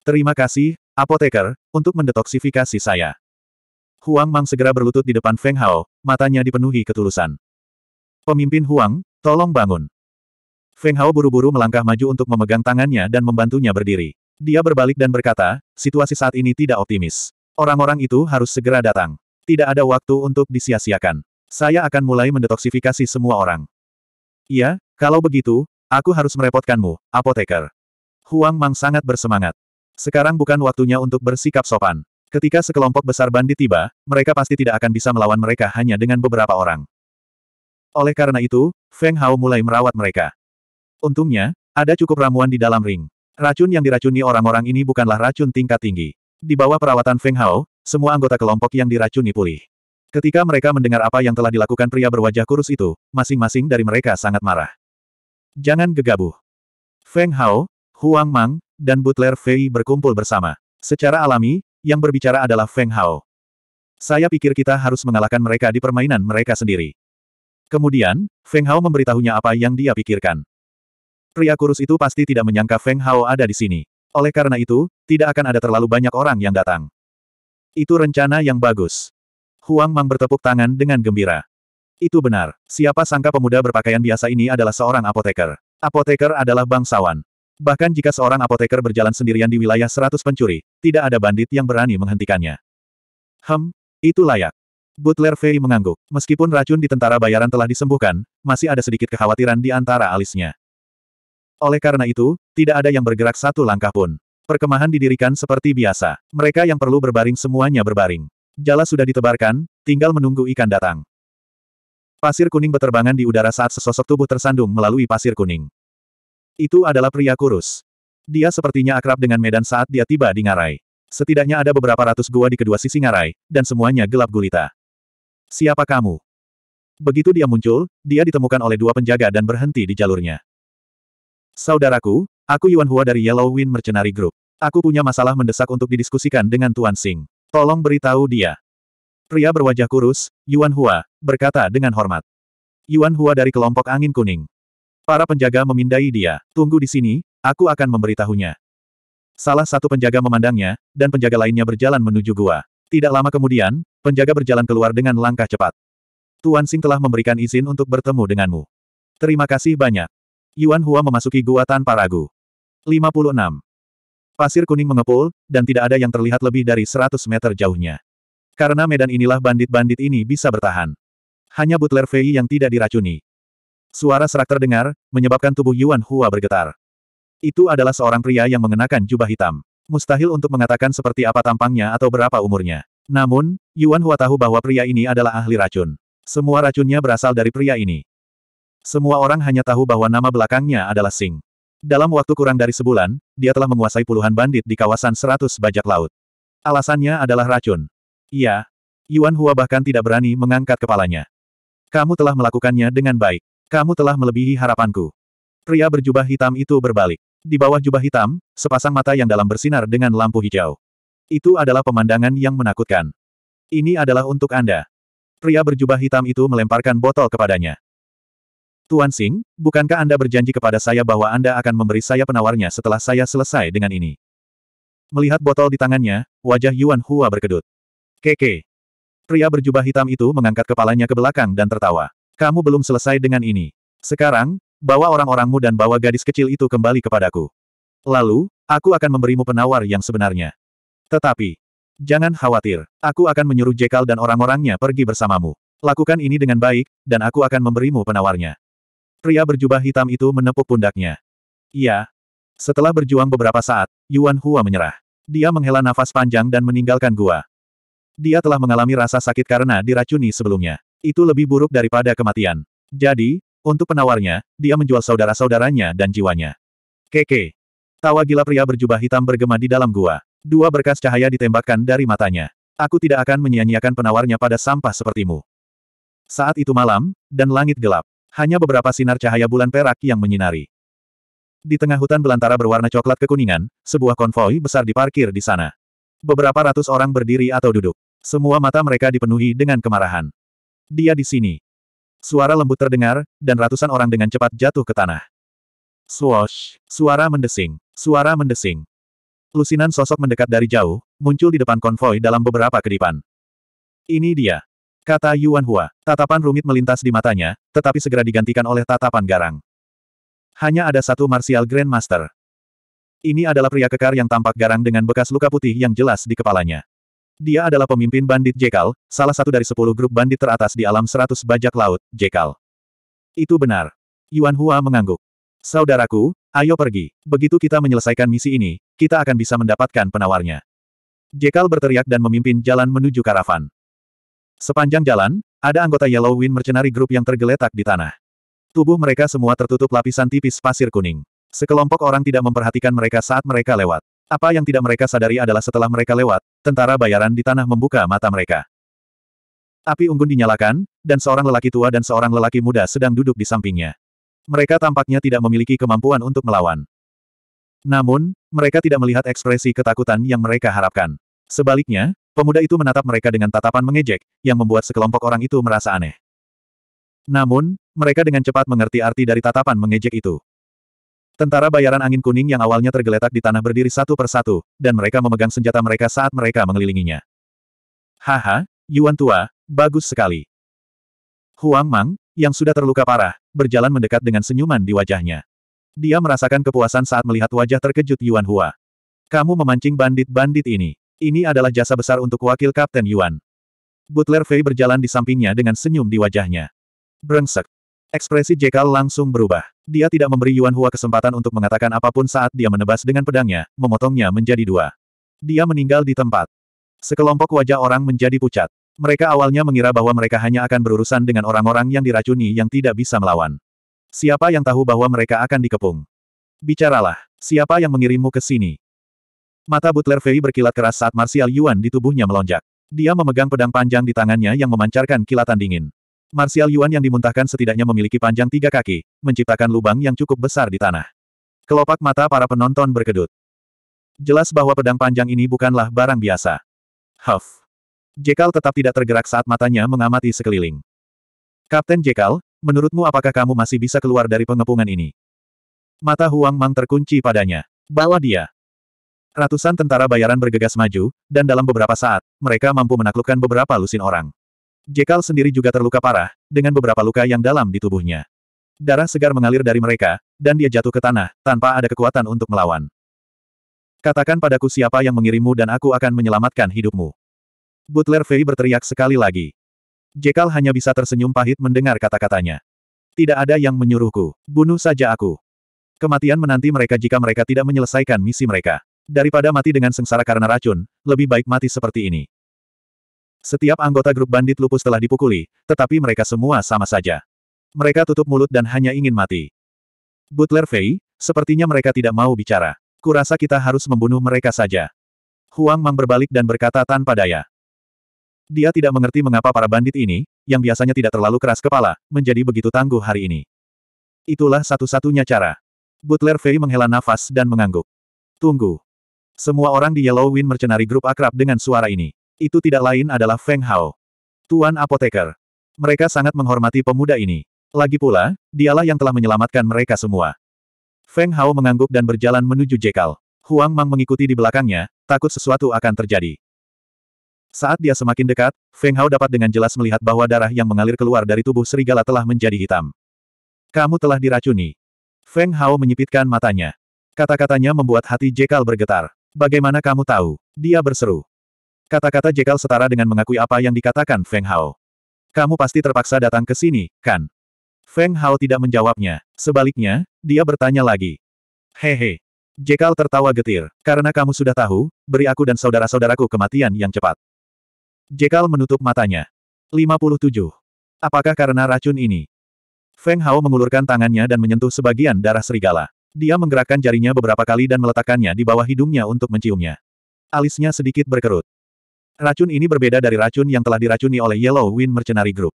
Terima kasih, apoteker, untuk mendetoksifikasi saya. Huang Mang segera berlutut di depan Feng Hao, matanya dipenuhi ketulusan. Pemimpin Huang, tolong bangun. Feng Hao buru-buru melangkah maju untuk memegang tangannya dan membantunya berdiri. Dia berbalik dan berkata, situasi saat ini tidak optimis. Orang-orang itu harus segera datang. Tidak ada waktu untuk disia-siakan. Saya akan mulai mendetoksifikasi semua orang. Iya, kalau begitu, Aku harus merepotkanmu, apoteker. Huang Mang sangat bersemangat. Sekarang bukan waktunya untuk bersikap sopan. Ketika sekelompok besar bandit tiba, mereka pasti tidak akan bisa melawan mereka hanya dengan beberapa orang. Oleh karena itu, Feng Hao mulai merawat mereka. Untungnya, ada cukup ramuan di dalam ring. Racun yang diracuni orang-orang ini bukanlah racun tingkat tinggi. Di bawah perawatan Feng Hao, semua anggota kelompok yang diracuni pulih. Ketika mereka mendengar apa yang telah dilakukan pria berwajah kurus itu, masing-masing dari mereka sangat marah. Jangan gegabah. Feng Hao, Huang Mang, dan Butler Fei berkumpul bersama. Secara alami, yang berbicara adalah Feng Hao. Saya pikir kita harus mengalahkan mereka di permainan mereka sendiri. Kemudian, Feng Hao memberitahunya apa yang dia pikirkan. Pria kurus itu pasti tidak menyangka Feng Hao ada di sini. Oleh karena itu, tidak akan ada terlalu banyak orang yang datang. Itu rencana yang bagus. Huang Mang bertepuk tangan dengan gembira. Itu benar. Siapa sangka pemuda berpakaian biasa ini adalah seorang apoteker. Apoteker adalah bangsawan. Bahkan jika seorang apoteker berjalan sendirian di wilayah seratus pencuri, tidak ada bandit yang berani menghentikannya. Hem, itu layak. Butler Fei mengangguk. Meskipun racun di tentara bayaran telah disembuhkan, masih ada sedikit kekhawatiran di antara alisnya. Oleh karena itu, tidak ada yang bergerak satu langkah pun. Perkemahan didirikan seperti biasa. Mereka yang perlu berbaring semuanya berbaring. Jala sudah ditebarkan, tinggal menunggu ikan datang. Pasir kuning beterbangan di udara saat sesosok tubuh tersandung melalui pasir kuning. Itu adalah pria kurus. Dia sepertinya akrab dengan medan saat dia tiba di ngarai. Setidaknya ada beberapa ratus gua di kedua sisi ngarai, dan semuanya gelap gulita. Siapa kamu? Begitu dia muncul, dia ditemukan oleh dua penjaga dan berhenti di jalurnya. Saudaraku, aku Yuan Hua dari Yellow Wind Mercenary Group. Aku punya masalah mendesak untuk didiskusikan dengan Tuan Sing. Tolong beritahu dia. Pria berwajah kurus, Yuan Hua, berkata dengan hormat. Yuan Hua dari kelompok angin kuning. Para penjaga memindai dia. Tunggu di sini, aku akan memberitahunya. Salah satu penjaga memandangnya, dan penjaga lainnya berjalan menuju gua. Tidak lama kemudian, penjaga berjalan keluar dengan langkah cepat. Tuan Sing telah memberikan izin untuk bertemu denganmu. Terima kasih banyak. Yuan Hua memasuki gua tanpa ragu. 56. Pasir kuning mengepul, dan tidak ada yang terlihat lebih dari 100 meter jauhnya. Karena medan inilah bandit-bandit ini bisa bertahan. Hanya Butler Fei yang tidak diracuni. Suara serak terdengar, menyebabkan tubuh Yuan Hua bergetar. Itu adalah seorang pria yang mengenakan jubah hitam. Mustahil untuk mengatakan seperti apa tampangnya atau berapa umurnya. Namun, Yuan Hua tahu bahwa pria ini adalah ahli racun. Semua racunnya berasal dari pria ini. Semua orang hanya tahu bahwa nama belakangnya adalah Sing. Dalam waktu kurang dari sebulan, dia telah menguasai puluhan bandit di kawasan seratus bajak laut. Alasannya adalah racun. Iya. Yuan Hua bahkan tidak berani mengangkat kepalanya. Kamu telah melakukannya dengan baik. Kamu telah melebihi harapanku. Pria berjubah hitam itu berbalik. Di bawah jubah hitam, sepasang mata yang dalam bersinar dengan lampu hijau. Itu adalah pemandangan yang menakutkan. Ini adalah untuk Anda. Pria berjubah hitam itu melemparkan botol kepadanya. Tuan Sing, bukankah Anda berjanji kepada saya bahwa Anda akan memberi saya penawarnya setelah saya selesai dengan ini? Melihat botol di tangannya, wajah Yuan Hua berkedut. Keke. Pria berjubah hitam itu mengangkat kepalanya ke belakang dan tertawa. Kamu belum selesai dengan ini. Sekarang, bawa orang-orangmu dan bawa gadis kecil itu kembali kepadaku. Lalu, aku akan memberimu penawar yang sebenarnya. Tetapi, jangan khawatir, aku akan menyuruh Jekal dan orang-orangnya pergi bersamamu. Lakukan ini dengan baik, dan aku akan memberimu penawarnya. Pria berjubah hitam itu menepuk pundaknya. Iya. Setelah berjuang beberapa saat, Yuan Hua menyerah. Dia menghela nafas panjang dan meninggalkan gua. Dia telah mengalami rasa sakit karena diracuni sebelumnya. Itu lebih buruk daripada kematian. Jadi, untuk penawarnya, dia menjual saudara-saudaranya dan jiwanya. Keke. Tawa gila pria berjubah hitam bergema di dalam gua. Dua berkas cahaya ditembakkan dari matanya. Aku tidak akan menyia-nyiakan penawarnya pada sampah sepertimu. Saat itu malam, dan langit gelap. Hanya beberapa sinar cahaya bulan perak yang menyinari. Di tengah hutan belantara berwarna coklat kekuningan, sebuah konvoi besar diparkir di sana. Beberapa ratus orang berdiri atau duduk. Semua mata mereka dipenuhi dengan kemarahan. Dia di sini. Suara lembut terdengar, dan ratusan orang dengan cepat jatuh ke tanah. Swoosh! Suara mendesing. Suara mendesing. Lusinan sosok mendekat dari jauh, muncul di depan konvoi dalam beberapa kedipan. Ini dia. Kata Yuan Hua. Tatapan rumit melintas di matanya, tetapi segera digantikan oleh tatapan garang. Hanya ada satu Martial Grandmaster. Ini adalah pria kekar yang tampak garang dengan bekas luka putih yang jelas di kepalanya. Dia adalah pemimpin bandit Jekal, salah satu dari sepuluh grup bandit teratas di alam seratus bajak laut, Jekal. Itu benar. Yuan Hua mengangguk. Saudaraku, ayo pergi. Begitu kita menyelesaikan misi ini, kita akan bisa mendapatkan penawarnya. Jekal berteriak dan memimpin jalan menuju karavan. Sepanjang jalan, ada anggota Yellow Wind Mercenary Group yang tergeletak di tanah. Tubuh mereka semua tertutup lapisan tipis pasir kuning. Sekelompok orang tidak memperhatikan mereka saat mereka lewat. Apa yang tidak mereka sadari adalah setelah mereka lewat, tentara bayaran di tanah membuka mata mereka. Api unggun dinyalakan, dan seorang lelaki tua dan seorang lelaki muda sedang duduk di sampingnya. Mereka tampaknya tidak memiliki kemampuan untuk melawan. Namun, mereka tidak melihat ekspresi ketakutan yang mereka harapkan. Sebaliknya, pemuda itu menatap mereka dengan tatapan mengejek, yang membuat sekelompok orang itu merasa aneh. Namun, mereka dengan cepat mengerti arti dari tatapan mengejek itu. Tentara bayaran angin kuning yang awalnya tergeletak di tanah berdiri satu persatu, dan mereka memegang senjata mereka saat mereka mengelilinginya. Haha, Yuan tua, bagus sekali. Huang Mang, yang sudah terluka parah, berjalan mendekat dengan senyuman di wajahnya. Dia merasakan kepuasan saat melihat wajah terkejut Yuan Hua. Kamu memancing bandit-bandit ini. Ini adalah jasa besar untuk wakil Kapten Yuan. Butler Fei berjalan di sampingnya dengan senyum di wajahnya. Brengsek, Ekspresi Jekal langsung berubah. Dia tidak memberi Yuan Hua kesempatan untuk mengatakan apapun saat dia menebas dengan pedangnya, memotongnya menjadi dua. Dia meninggal di tempat. Sekelompok wajah orang menjadi pucat. Mereka awalnya mengira bahwa mereka hanya akan berurusan dengan orang-orang yang diracuni yang tidak bisa melawan. Siapa yang tahu bahwa mereka akan dikepung? Bicaralah, siapa yang mengirimmu ke sini? Mata Butler Fei berkilat keras saat Martial Yuan di tubuhnya melonjak. Dia memegang pedang panjang di tangannya yang memancarkan kilatan dingin. Marsial Yuan yang dimuntahkan setidaknya memiliki panjang tiga kaki, menciptakan lubang yang cukup besar di tanah. Kelopak mata para penonton berkedut. Jelas bahwa pedang panjang ini bukanlah barang biasa. Huff. Jekal tetap tidak tergerak saat matanya mengamati sekeliling. Kapten Jekal, menurutmu apakah kamu masih bisa keluar dari pengepungan ini? Mata Huang Mang terkunci padanya. Bawa dia. Ratusan tentara bayaran bergegas maju, dan dalam beberapa saat, mereka mampu menaklukkan beberapa lusin orang. Jekal sendiri juga terluka parah, dengan beberapa luka yang dalam di tubuhnya. Darah segar mengalir dari mereka, dan dia jatuh ke tanah, tanpa ada kekuatan untuk melawan. Katakan padaku siapa yang mengirimmu dan aku akan menyelamatkan hidupmu. Butler Fei berteriak sekali lagi. Jekal hanya bisa tersenyum pahit mendengar kata-katanya. Tidak ada yang menyuruhku, bunuh saja aku. Kematian menanti mereka jika mereka tidak menyelesaikan misi mereka. Daripada mati dengan sengsara karena racun, lebih baik mati seperti ini. Setiap anggota grup bandit lupus telah dipukuli, tetapi mereka semua sama saja. Mereka tutup mulut dan hanya ingin mati. Butler Fei, sepertinya mereka tidak mau bicara. Kurasa kita harus membunuh mereka saja. Huang Mang berbalik dan berkata tanpa daya. Dia tidak mengerti mengapa para bandit ini, yang biasanya tidak terlalu keras kepala, menjadi begitu tangguh hari ini. Itulah satu-satunya cara. Butler Fei menghela nafas dan mengangguk. Tunggu. Semua orang di Yellow Wind Mercenary grup akrab dengan suara ini. Itu tidak lain adalah Feng Hao. Tuan Apoteker. Mereka sangat menghormati pemuda ini. Lagi pula, dialah yang telah menyelamatkan mereka semua. Feng Hao mengangguk dan berjalan menuju Jekal. Huang Mang mengikuti di belakangnya, takut sesuatu akan terjadi. Saat dia semakin dekat, Feng Hao dapat dengan jelas melihat bahwa darah yang mengalir keluar dari tubuh serigala telah menjadi hitam. Kamu telah diracuni. Feng Hao menyipitkan matanya. Kata-katanya membuat hati Jekal bergetar. Bagaimana kamu tahu? Dia berseru. Kata-kata Jekal setara dengan mengakui apa yang dikatakan Feng Hao. Kamu pasti terpaksa datang ke sini, kan? Feng Hao tidak menjawabnya. Sebaliknya, dia bertanya lagi. Hehe. Jekal tertawa getir. Karena kamu sudah tahu, beri aku dan saudara-saudaraku kematian yang cepat. Jekal menutup matanya. 57. Apakah karena racun ini? Feng Hao mengulurkan tangannya dan menyentuh sebagian darah serigala. Dia menggerakkan jarinya beberapa kali dan meletakkannya di bawah hidungnya untuk menciumnya. Alisnya sedikit berkerut. Racun ini berbeda dari racun yang telah diracuni oleh Yellow Wind Mercenary Group.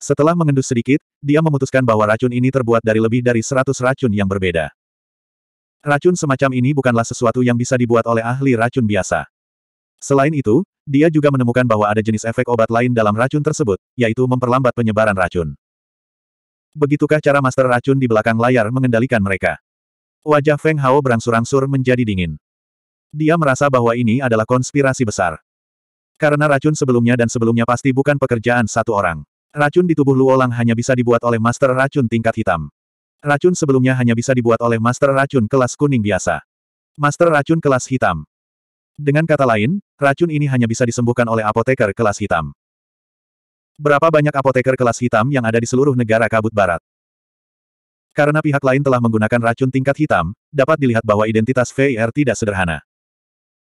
Setelah mengendus sedikit, dia memutuskan bahwa racun ini terbuat dari lebih dari seratus racun yang berbeda. Racun semacam ini bukanlah sesuatu yang bisa dibuat oleh ahli racun biasa. Selain itu, dia juga menemukan bahwa ada jenis efek obat lain dalam racun tersebut, yaitu memperlambat penyebaran racun. Begitukah cara master racun di belakang layar mengendalikan mereka? Wajah Feng Hao berangsur-angsur menjadi dingin. Dia merasa bahwa ini adalah konspirasi besar. Karena racun sebelumnya dan sebelumnya pasti bukan pekerjaan satu orang. Racun di tubuh Luolang hanya bisa dibuat oleh master racun tingkat hitam. Racun sebelumnya hanya bisa dibuat oleh master racun kelas kuning biasa. Master racun kelas hitam. Dengan kata lain, racun ini hanya bisa disembuhkan oleh apoteker kelas hitam. Berapa banyak apoteker kelas hitam yang ada di seluruh negara kabut barat? Karena pihak lain telah menggunakan racun tingkat hitam, dapat dilihat bahwa identitas VIR tidak sederhana.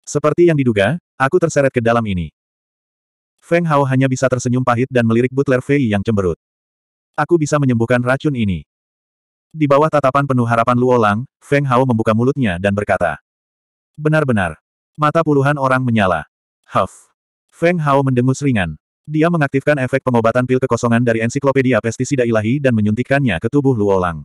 Seperti yang diduga, aku terseret ke dalam ini. Feng Hao hanya bisa tersenyum pahit dan melirik Butler Fei yang cemberut. Aku bisa menyembuhkan racun ini. Di bawah tatapan penuh harapan Luo Lang, Feng Hao membuka mulutnya dan berkata. Benar-benar. Mata puluhan orang menyala. Huff. Feng Hao mendengus ringan. Dia mengaktifkan efek pengobatan pil kekosongan dari ensiklopedia pestisida ilahi dan menyuntikkannya ke tubuh Luo Lang.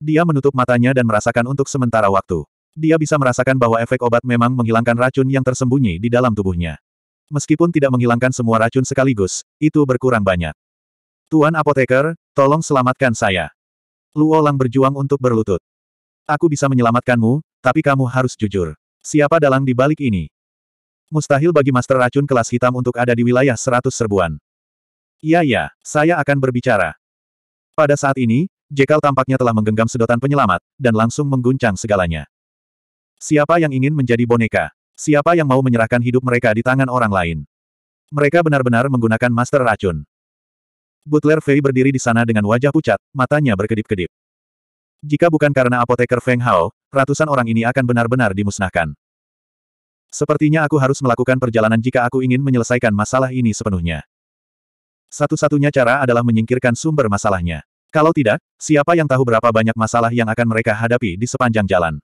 Dia menutup matanya dan merasakan untuk sementara waktu. Dia bisa merasakan bahwa efek obat memang menghilangkan racun yang tersembunyi di dalam tubuhnya. Meskipun tidak menghilangkan semua racun sekaligus, itu berkurang banyak. Tuan apoteker, tolong selamatkan saya. Luo Lang berjuang untuk berlutut. Aku bisa menyelamatkanmu, tapi kamu harus jujur. Siapa dalang di balik ini? Mustahil bagi master racun kelas hitam untuk ada di wilayah seratus serbuan. Iya ya, saya akan berbicara. Pada saat ini, Jekal tampaknya telah menggenggam sedotan penyelamat, dan langsung mengguncang segalanya. Siapa yang ingin menjadi boneka? Siapa yang mau menyerahkan hidup mereka di tangan orang lain? Mereka benar-benar menggunakan master racun. Butler Fei berdiri di sana dengan wajah pucat, matanya berkedip-kedip. Jika bukan karena apoteker Feng Hao, ratusan orang ini akan benar-benar dimusnahkan. Sepertinya aku harus melakukan perjalanan jika aku ingin menyelesaikan masalah ini sepenuhnya. Satu-satunya cara adalah menyingkirkan sumber masalahnya. Kalau tidak, siapa yang tahu berapa banyak masalah yang akan mereka hadapi di sepanjang jalan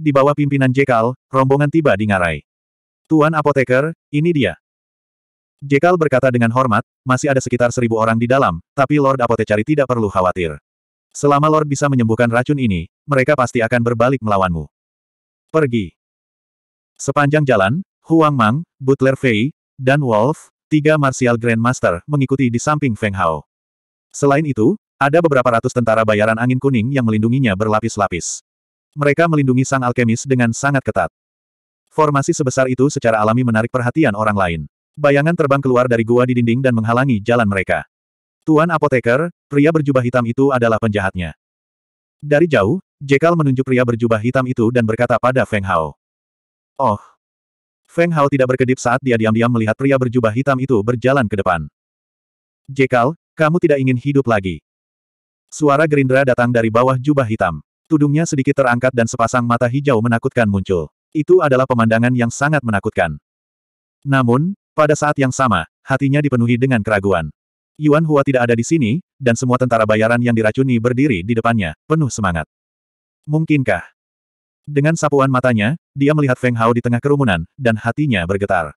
di bawah pimpinan Jekal, rombongan tiba di ngarai. Tuan apoteker, ini dia. Jekal berkata dengan hormat, masih ada sekitar seribu orang di dalam, tapi Lord Apotecari tidak perlu khawatir. Selama Lord bisa menyembuhkan racun ini, mereka pasti akan berbalik melawanmu. Pergi. Sepanjang jalan, Huang Mang, Butler Fei, dan Wolf, tiga Martial Grandmaster, mengikuti di samping Feng Hao. Selain itu, ada beberapa ratus tentara bayaran angin kuning yang melindunginya berlapis-lapis. Mereka melindungi sang alkemis dengan sangat ketat. Formasi sebesar itu secara alami menarik perhatian orang lain. Bayangan terbang keluar dari gua di dinding dan menghalangi jalan mereka. Tuan apoteker, pria berjubah hitam itu adalah penjahatnya. Dari jauh, Jekal menunjuk pria berjubah hitam itu dan berkata pada Feng Hao. Oh. Feng Hao tidak berkedip saat dia diam-diam melihat pria berjubah hitam itu berjalan ke depan. Jekal, kamu tidak ingin hidup lagi. Suara Gerindra datang dari bawah jubah hitam. Tudungnya sedikit terangkat dan sepasang mata hijau menakutkan muncul. Itu adalah pemandangan yang sangat menakutkan. Namun, pada saat yang sama, hatinya dipenuhi dengan keraguan. Yuan Hua tidak ada di sini, dan semua tentara bayaran yang diracuni berdiri di depannya, penuh semangat. Mungkinkah? Dengan sapuan matanya, dia melihat Feng Hao di tengah kerumunan, dan hatinya bergetar.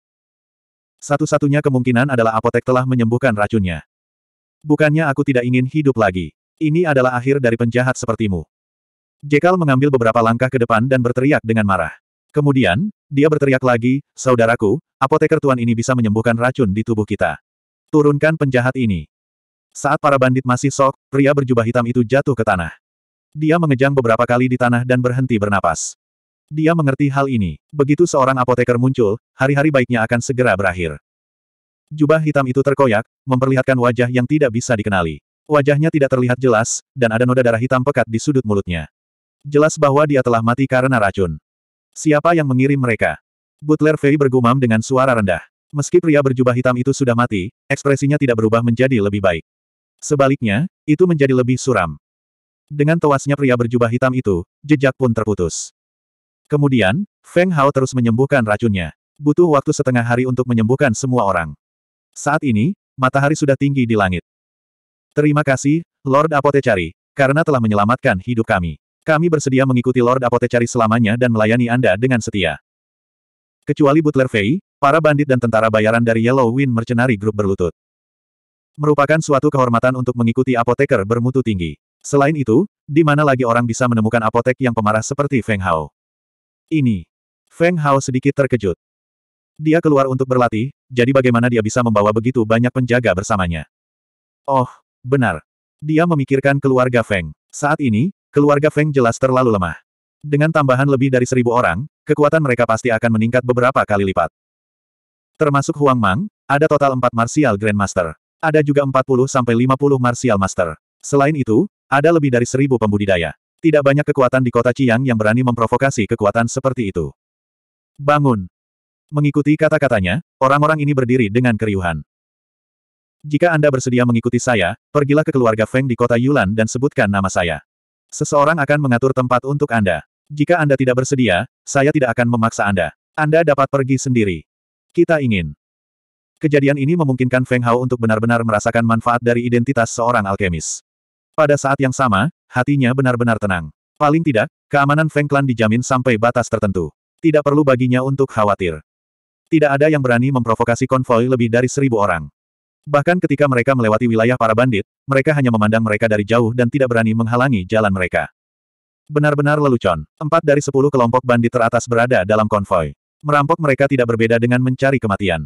Satu-satunya kemungkinan adalah apotek telah menyembuhkan racunnya. Bukannya aku tidak ingin hidup lagi. Ini adalah akhir dari penjahat sepertimu. Jekal mengambil beberapa langkah ke depan dan berteriak dengan marah. Kemudian, dia berteriak lagi, Saudaraku, apoteker tuan ini bisa menyembuhkan racun di tubuh kita. Turunkan penjahat ini. Saat para bandit masih sok, pria berjubah hitam itu jatuh ke tanah. Dia mengejang beberapa kali di tanah dan berhenti bernapas. Dia mengerti hal ini. Begitu seorang apoteker muncul, hari-hari baiknya akan segera berakhir. Jubah hitam itu terkoyak, memperlihatkan wajah yang tidak bisa dikenali. Wajahnya tidak terlihat jelas, dan ada noda darah hitam pekat di sudut mulutnya. Jelas bahwa dia telah mati karena racun. Siapa yang mengirim mereka? Butler Fei bergumam dengan suara rendah. Meski pria berjubah hitam itu sudah mati, ekspresinya tidak berubah menjadi lebih baik. Sebaliknya, itu menjadi lebih suram. Dengan tewasnya pria berjubah hitam itu, jejak pun terputus. Kemudian, Feng Hao terus menyembuhkan racunnya. Butuh waktu setengah hari untuk menyembuhkan semua orang. Saat ini, matahari sudah tinggi di langit. Terima kasih, Lord Apotecari, karena telah menyelamatkan hidup kami. Kami bersedia mengikuti Lord Apotecari selamanya dan melayani Anda dengan setia. Kecuali Butler Fei, para bandit dan tentara bayaran dari Yellow Wind Mercenary Group berlutut. Merupakan suatu kehormatan untuk mengikuti apoteker bermutu tinggi. Selain itu, di mana lagi orang bisa menemukan apotek yang pemarah seperti Feng Hao? Ini. Feng Hao sedikit terkejut. Dia keluar untuk berlatih, jadi bagaimana dia bisa membawa begitu banyak penjaga bersamanya? Oh, benar. Dia memikirkan keluarga Feng. Saat ini, Keluarga Feng jelas terlalu lemah. Dengan tambahan lebih dari seribu orang, kekuatan mereka pasti akan meningkat beberapa kali lipat. Termasuk Huang Mang, ada total empat Martial Grandmaster. Ada juga 40-50 Martial Master. Selain itu, ada lebih dari seribu pembudidaya. Tidak banyak kekuatan di kota Chiang yang berani memprovokasi kekuatan seperti itu. Bangun! Mengikuti kata-katanya, orang-orang ini berdiri dengan keriuhan. Jika Anda bersedia mengikuti saya, pergilah ke keluarga Feng di kota Yulan dan sebutkan nama saya. Seseorang akan mengatur tempat untuk Anda. Jika Anda tidak bersedia, saya tidak akan memaksa Anda. Anda dapat pergi sendiri. Kita ingin. Kejadian ini memungkinkan Feng Hao untuk benar-benar merasakan manfaat dari identitas seorang alkemis. Pada saat yang sama, hatinya benar-benar tenang. Paling tidak, keamanan Feng Clan dijamin sampai batas tertentu. Tidak perlu baginya untuk khawatir. Tidak ada yang berani memprovokasi konvoi lebih dari seribu orang. Bahkan ketika mereka melewati wilayah para bandit, mereka hanya memandang mereka dari jauh dan tidak berani menghalangi jalan mereka. Benar-benar lelucon. Empat dari sepuluh kelompok bandit teratas berada dalam konvoi. Merampok mereka tidak berbeda dengan mencari kematian.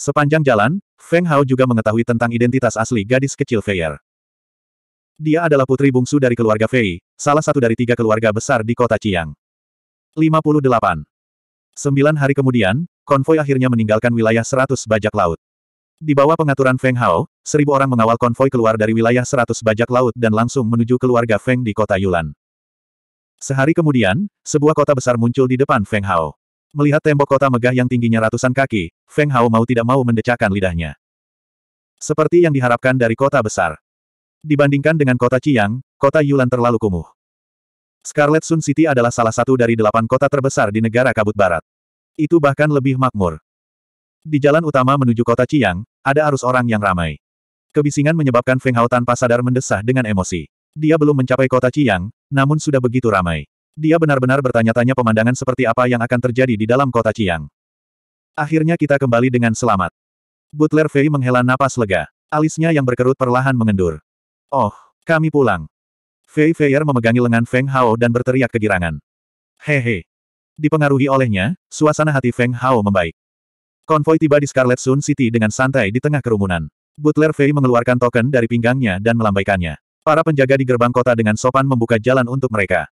Sepanjang jalan, Feng Hao juga mengetahui tentang identitas asli gadis kecil Feier. Dia adalah putri bungsu dari keluarga Fei, salah satu dari tiga keluarga besar di kota Chiang. 58. Sembilan hari kemudian, konvoi akhirnya meninggalkan wilayah 100 bajak laut. Di bawah pengaturan Feng Hao, seribu orang mengawal konvoi keluar dari wilayah seratus bajak laut dan langsung menuju keluarga Feng di kota Yulan. Sehari kemudian, sebuah kota besar muncul di depan Feng Hao. Melihat tembok kota megah yang tingginya ratusan kaki, Feng Hao mau tidak mau mendecakkan lidahnya. Seperti yang diharapkan dari kota besar. Dibandingkan dengan kota Chiang, kota Yulan terlalu kumuh. Scarlet Sun City adalah salah satu dari delapan kota terbesar di negara kabut barat. Itu bahkan lebih makmur. Di jalan utama menuju kota Chiang, ada arus orang yang ramai. Kebisingan menyebabkan Feng Hao tanpa sadar mendesah dengan emosi. Dia belum mencapai kota Chiang, namun sudah begitu ramai. Dia benar-benar bertanya-tanya pemandangan seperti apa yang akan terjadi di dalam kota Chiang. Akhirnya kita kembali dengan selamat. Butler Fei menghela napas lega. Alisnya yang berkerut perlahan mengendur. Oh, kami pulang. Fei Feier memegangi lengan Feng Hao dan berteriak kegirangan. Hehe. Dipengaruhi olehnya, suasana hati Feng Hao membaik. Konvoi tiba di Scarlet Sun City dengan santai di tengah kerumunan. Butler Fei mengeluarkan token dari pinggangnya dan melambaikannya. Para penjaga di gerbang kota dengan sopan membuka jalan untuk mereka.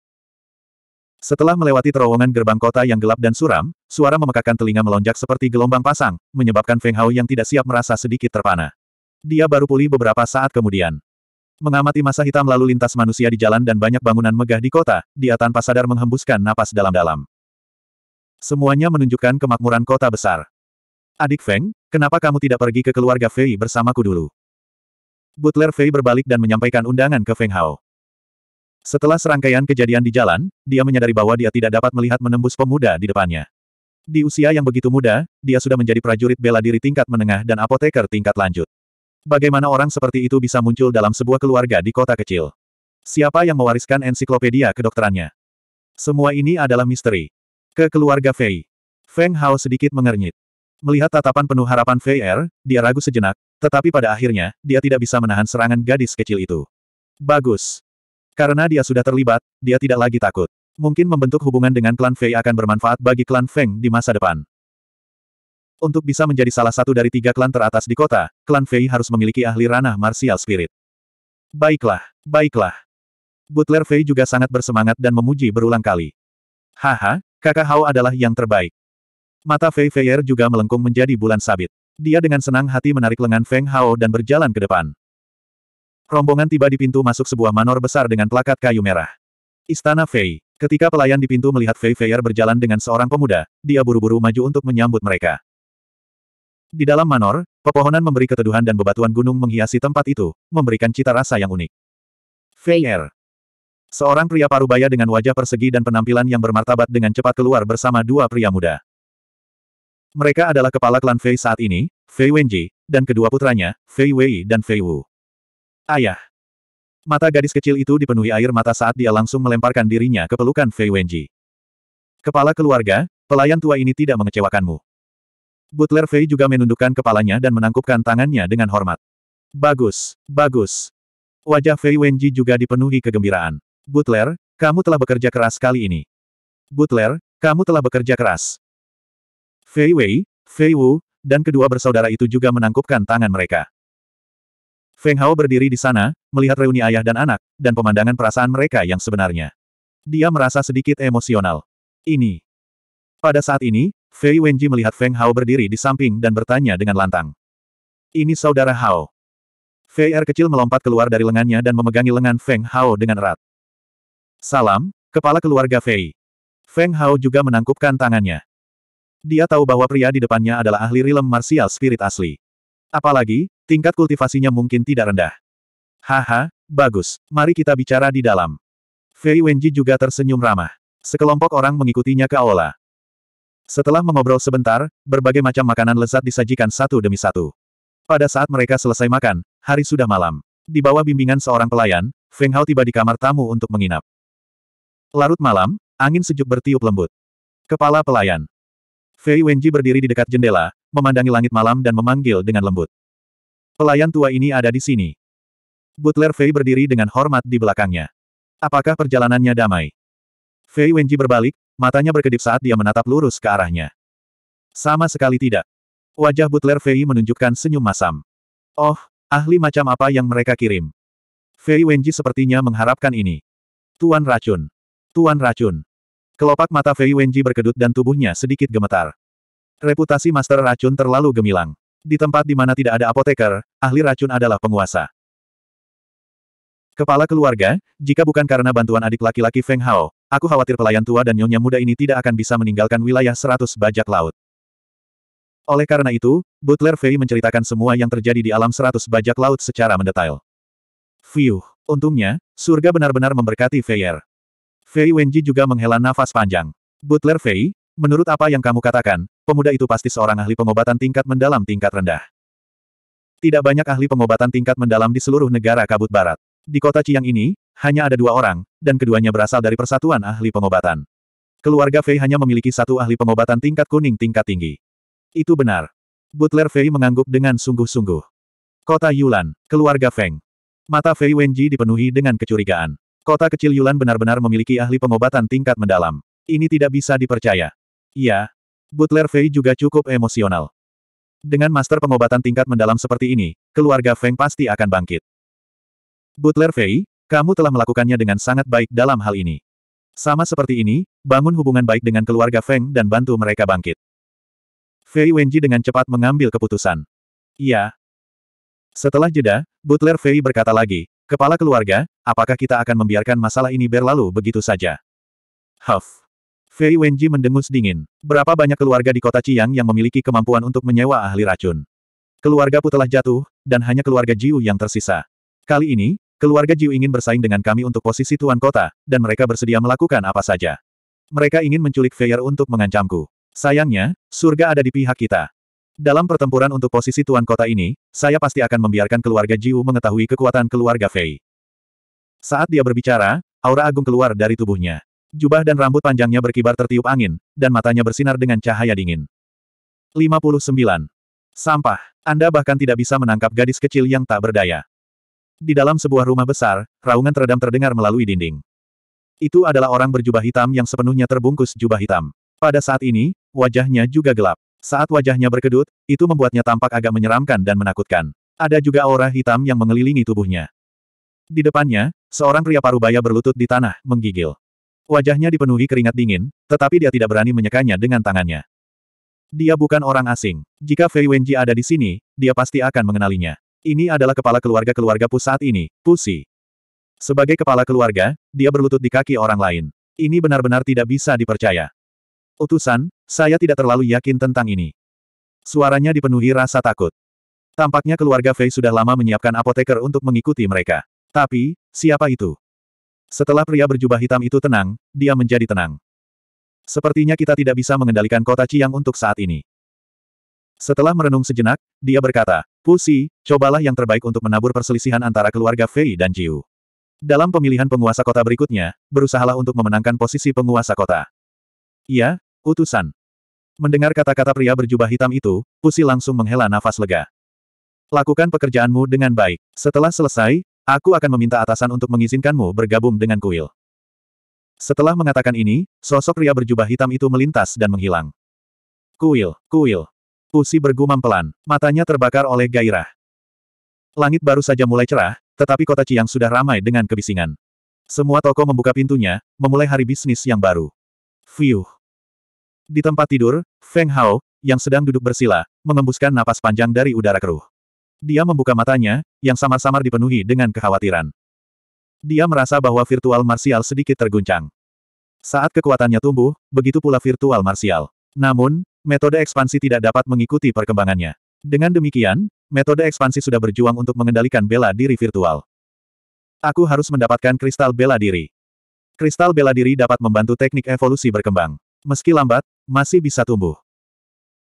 Setelah melewati terowongan gerbang kota yang gelap dan suram, suara memekakan telinga melonjak seperti gelombang pasang, menyebabkan Feng Hao yang tidak siap merasa sedikit terpana. Dia baru pulih beberapa saat kemudian. Mengamati masa hitam lalu lintas manusia di jalan dan banyak bangunan megah di kota, dia tanpa sadar menghembuskan napas dalam-dalam. Semuanya menunjukkan kemakmuran kota besar. Adik Feng, kenapa kamu tidak pergi ke keluarga Fei bersamaku dulu? Butler Fei berbalik dan menyampaikan undangan ke Feng Hao. Setelah serangkaian kejadian di jalan, dia menyadari bahwa dia tidak dapat melihat menembus pemuda di depannya. Di usia yang begitu muda, dia sudah menjadi prajurit bela diri tingkat menengah dan apoteker tingkat lanjut. Bagaimana orang seperti itu bisa muncul dalam sebuah keluarga di kota kecil? Siapa yang mewariskan ensiklopedia kedokterannya? Semua ini adalah misteri. Ke keluarga Fei. Feng Hao sedikit mengernyit. Melihat tatapan penuh harapan VR, er, dia ragu sejenak, tetapi pada akhirnya, dia tidak bisa menahan serangan gadis kecil itu. Bagus. Karena dia sudah terlibat, dia tidak lagi takut. Mungkin membentuk hubungan dengan klan Fei akan bermanfaat bagi klan Feng di masa depan. Untuk bisa menjadi salah satu dari tiga klan teratas di kota, klan Fei harus memiliki ahli ranah martial spirit. Baiklah, baiklah. Butler Fei juga sangat bersemangat dan memuji berulang kali. Haha, kakak Hao adalah yang terbaik. Mata Fei Feier juga melengkung menjadi bulan sabit. Dia dengan senang hati menarik lengan Feng Hao dan berjalan ke depan. Rombongan tiba di pintu masuk sebuah manor besar dengan plakat kayu merah. Istana Fei. Ketika pelayan di pintu melihat Fei Feier berjalan dengan seorang pemuda, dia buru-buru maju untuk menyambut mereka. Di dalam manor, pepohonan memberi keteduhan dan bebatuan gunung menghiasi tempat itu, memberikan cita rasa yang unik. Feier. Seorang pria parubaya dengan wajah persegi dan penampilan yang bermartabat dengan cepat keluar bersama dua pria muda. Mereka adalah kepala klan Fei saat ini, Fei Wenji, dan kedua putranya, Fei Wei dan Fei Wu. Ayah. Mata gadis kecil itu dipenuhi air mata saat dia langsung melemparkan dirinya ke pelukan Fei Wenji. Kepala keluarga, pelayan tua ini tidak mengecewakanmu. Butler Fei juga menundukkan kepalanya dan menangkupkan tangannya dengan hormat. Bagus, bagus. Wajah Fei Wenji juga dipenuhi kegembiraan. Butler, kamu telah bekerja keras kali ini. Butler, kamu telah bekerja keras. Fei Wei, Fei Wu, dan kedua bersaudara itu juga menangkupkan tangan mereka. Feng Hao berdiri di sana, melihat reuni ayah dan anak, dan pemandangan perasaan mereka yang sebenarnya. Dia merasa sedikit emosional. Ini. Pada saat ini, Fei Wenji melihat Feng Hao berdiri di samping dan bertanya dengan lantang. Ini saudara Hao. Fei Er kecil melompat keluar dari lengannya dan memegangi lengan Feng Hao dengan erat. Salam, kepala keluarga Fei. Feng Hao juga menangkupkan tangannya. Dia tahu bahwa pria di depannya adalah ahli rilem martial spirit asli. Apalagi, tingkat kultivasinya mungkin tidak rendah. Haha, bagus. Mari kita bicara di dalam. Fei Wenji juga tersenyum ramah. Sekelompok orang mengikutinya ke aula. Setelah mengobrol sebentar, berbagai macam makanan lezat disajikan satu demi satu. Pada saat mereka selesai makan, hari sudah malam. Di bawah bimbingan seorang pelayan, Feng Hao tiba di kamar tamu untuk menginap. Larut malam, angin sejuk bertiup lembut. Kepala pelayan. Fei Wenji berdiri di dekat jendela, memandangi langit malam dan memanggil dengan lembut. Pelayan tua ini ada di sini. Butler Fei berdiri dengan hormat di belakangnya. Apakah perjalanannya damai? Fei Wenji berbalik, matanya berkedip saat dia menatap lurus ke arahnya. Sama sekali tidak. Wajah Butler Fei menunjukkan senyum masam. Oh, ahli macam apa yang mereka kirim? Fei Wenji sepertinya mengharapkan ini. Tuan Racun. Tuan Racun. Kelopak mata Fei Wenji berkedut dan tubuhnya sedikit gemetar. Reputasi Master Racun terlalu gemilang. Di tempat di mana tidak ada apoteker, ahli racun adalah penguasa. Kepala keluarga, jika bukan karena bantuan adik laki-laki Feng Hao, aku khawatir pelayan tua dan nyonya muda ini tidak akan bisa meninggalkan wilayah seratus bajak laut. Oleh karena itu, Butler Fei menceritakan semua yang terjadi di alam seratus bajak laut secara mendetail. Fiuh, untungnya, surga benar-benar memberkati Fei'er. Fei Wenji juga menghela nafas panjang. Butler Fei, menurut apa yang kamu katakan, pemuda itu pasti seorang ahli pengobatan tingkat mendalam tingkat rendah. Tidak banyak ahli pengobatan tingkat mendalam di seluruh negara kabut barat. Di kota Chiang ini, hanya ada dua orang, dan keduanya berasal dari persatuan ahli pengobatan. Keluarga Fei hanya memiliki satu ahli pengobatan tingkat kuning tingkat tinggi. Itu benar. Butler Fei mengangguk dengan sungguh-sungguh. Kota Yulan, keluarga Feng. Mata Fei Wenji dipenuhi dengan kecurigaan. Kota kecil Yulan benar-benar memiliki ahli pengobatan tingkat mendalam. Ini tidak bisa dipercaya. Iya. Butler Fei juga cukup emosional. Dengan master pengobatan tingkat mendalam seperti ini, keluarga Feng pasti akan bangkit. Butler Fei, kamu telah melakukannya dengan sangat baik dalam hal ini. Sama seperti ini, bangun hubungan baik dengan keluarga Feng dan bantu mereka bangkit. Fei Wenji dengan cepat mengambil keputusan. Iya. Setelah jeda, Butler Fei berkata lagi, Kepala keluarga, apakah kita akan membiarkan masalah ini berlalu begitu saja? Huff. Fei Wenji mendengus dingin. Berapa banyak keluarga di kota Chiang yang memiliki kemampuan untuk menyewa ahli racun? Keluarga Pu telah jatuh, dan hanya keluarga Jiu yang tersisa. Kali ini, keluarga Jiu ingin bersaing dengan kami untuk posisi tuan kota, dan mereka bersedia melakukan apa saja. Mereka ingin menculik Feier untuk mengancamku. Sayangnya, surga ada di pihak kita. Dalam pertempuran untuk posisi tuan kota ini, saya pasti akan membiarkan keluarga Jiu mengetahui kekuatan keluarga Fei. Saat dia berbicara, aura agung keluar dari tubuhnya. Jubah dan rambut panjangnya berkibar tertiup angin, dan matanya bersinar dengan cahaya dingin. 59. Sampah. Anda bahkan tidak bisa menangkap gadis kecil yang tak berdaya. Di dalam sebuah rumah besar, raungan teredam terdengar melalui dinding. Itu adalah orang berjubah hitam yang sepenuhnya terbungkus jubah hitam. Pada saat ini, wajahnya juga gelap. Saat wajahnya berkedut, itu membuatnya tampak agak menyeramkan dan menakutkan. Ada juga aura hitam yang mengelilingi tubuhnya. Di depannya, seorang pria parubaya berlutut di tanah, menggigil. Wajahnya dipenuhi keringat dingin, tetapi dia tidak berani menyekanya dengan tangannya. Dia bukan orang asing. Jika Fei Wenji ada di sini, dia pasti akan mengenalinya. Ini adalah kepala keluarga-keluarga pusat saat ini, Pusi. Sebagai kepala keluarga, dia berlutut di kaki orang lain. Ini benar-benar tidak bisa dipercaya. Utusan, saya tidak terlalu yakin tentang ini. Suaranya dipenuhi rasa takut. Tampaknya keluarga Fei sudah lama menyiapkan apoteker untuk mengikuti mereka. Tapi, siapa itu? Setelah pria berjubah hitam itu tenang, dia menjadi tenang. Sepertinya kita tidak bisa mengendalikan kota Ciang untuk saat ini. Setelah merenung sejenak, dia berkata, Pusi, cobalah yang terbaik untuk menabur perselisihan antara keluarga Fei dan Jiu. Dalam pemilihan penguasa kota berikutnya, berusahalah untuk memenangkan posisi penguasa kota. Iya, Utusan. Mendengar kata-kata pria berjubah hitam itu, Pusi langsung menghela nafas lega. Lakukan pekerjaanmu dengan baik. Setelah selesai, aku akan meminta atasan untuk mengizinkanmu bergabung dengan kuil. Setelah mengatakan ini, sosok pria berjubah hitam itu melintas dan menghilang. Kuil, kuil. Pusi bergumam pelan, matanya terbakar oleh gairah. Langit baru saja mulai cerah, tetapi kota Ciang sudah ramai dengan kebisingan. Semua toko membuka pintunya, memulai hari bisnis yang baru. Fiuh. Di tempat tidur, Feng Hao, yang sedang duduk bersila, mengembuskan napas panjang dari udara keruh. Dia membuka matanya, yang samar-samar dipenuhi dengan kekhawatiran. Dia merasa bahwa virtual martial sedikit terguncang. Saat kekuatannya tumbuh, begitu pula virtual martial. Namun, metode ekspansi tidak dapat mengikuti perkembangannya. Dengan demikian, metode ekspansi sudah berjuang untuk mengendalikan bela diri virtual. Aku harus mendapatkan kristal bela diri. Kristal bela diri dapat membantu teknik evolusi berkembang. Meski lambat, masih bisa tumbuh.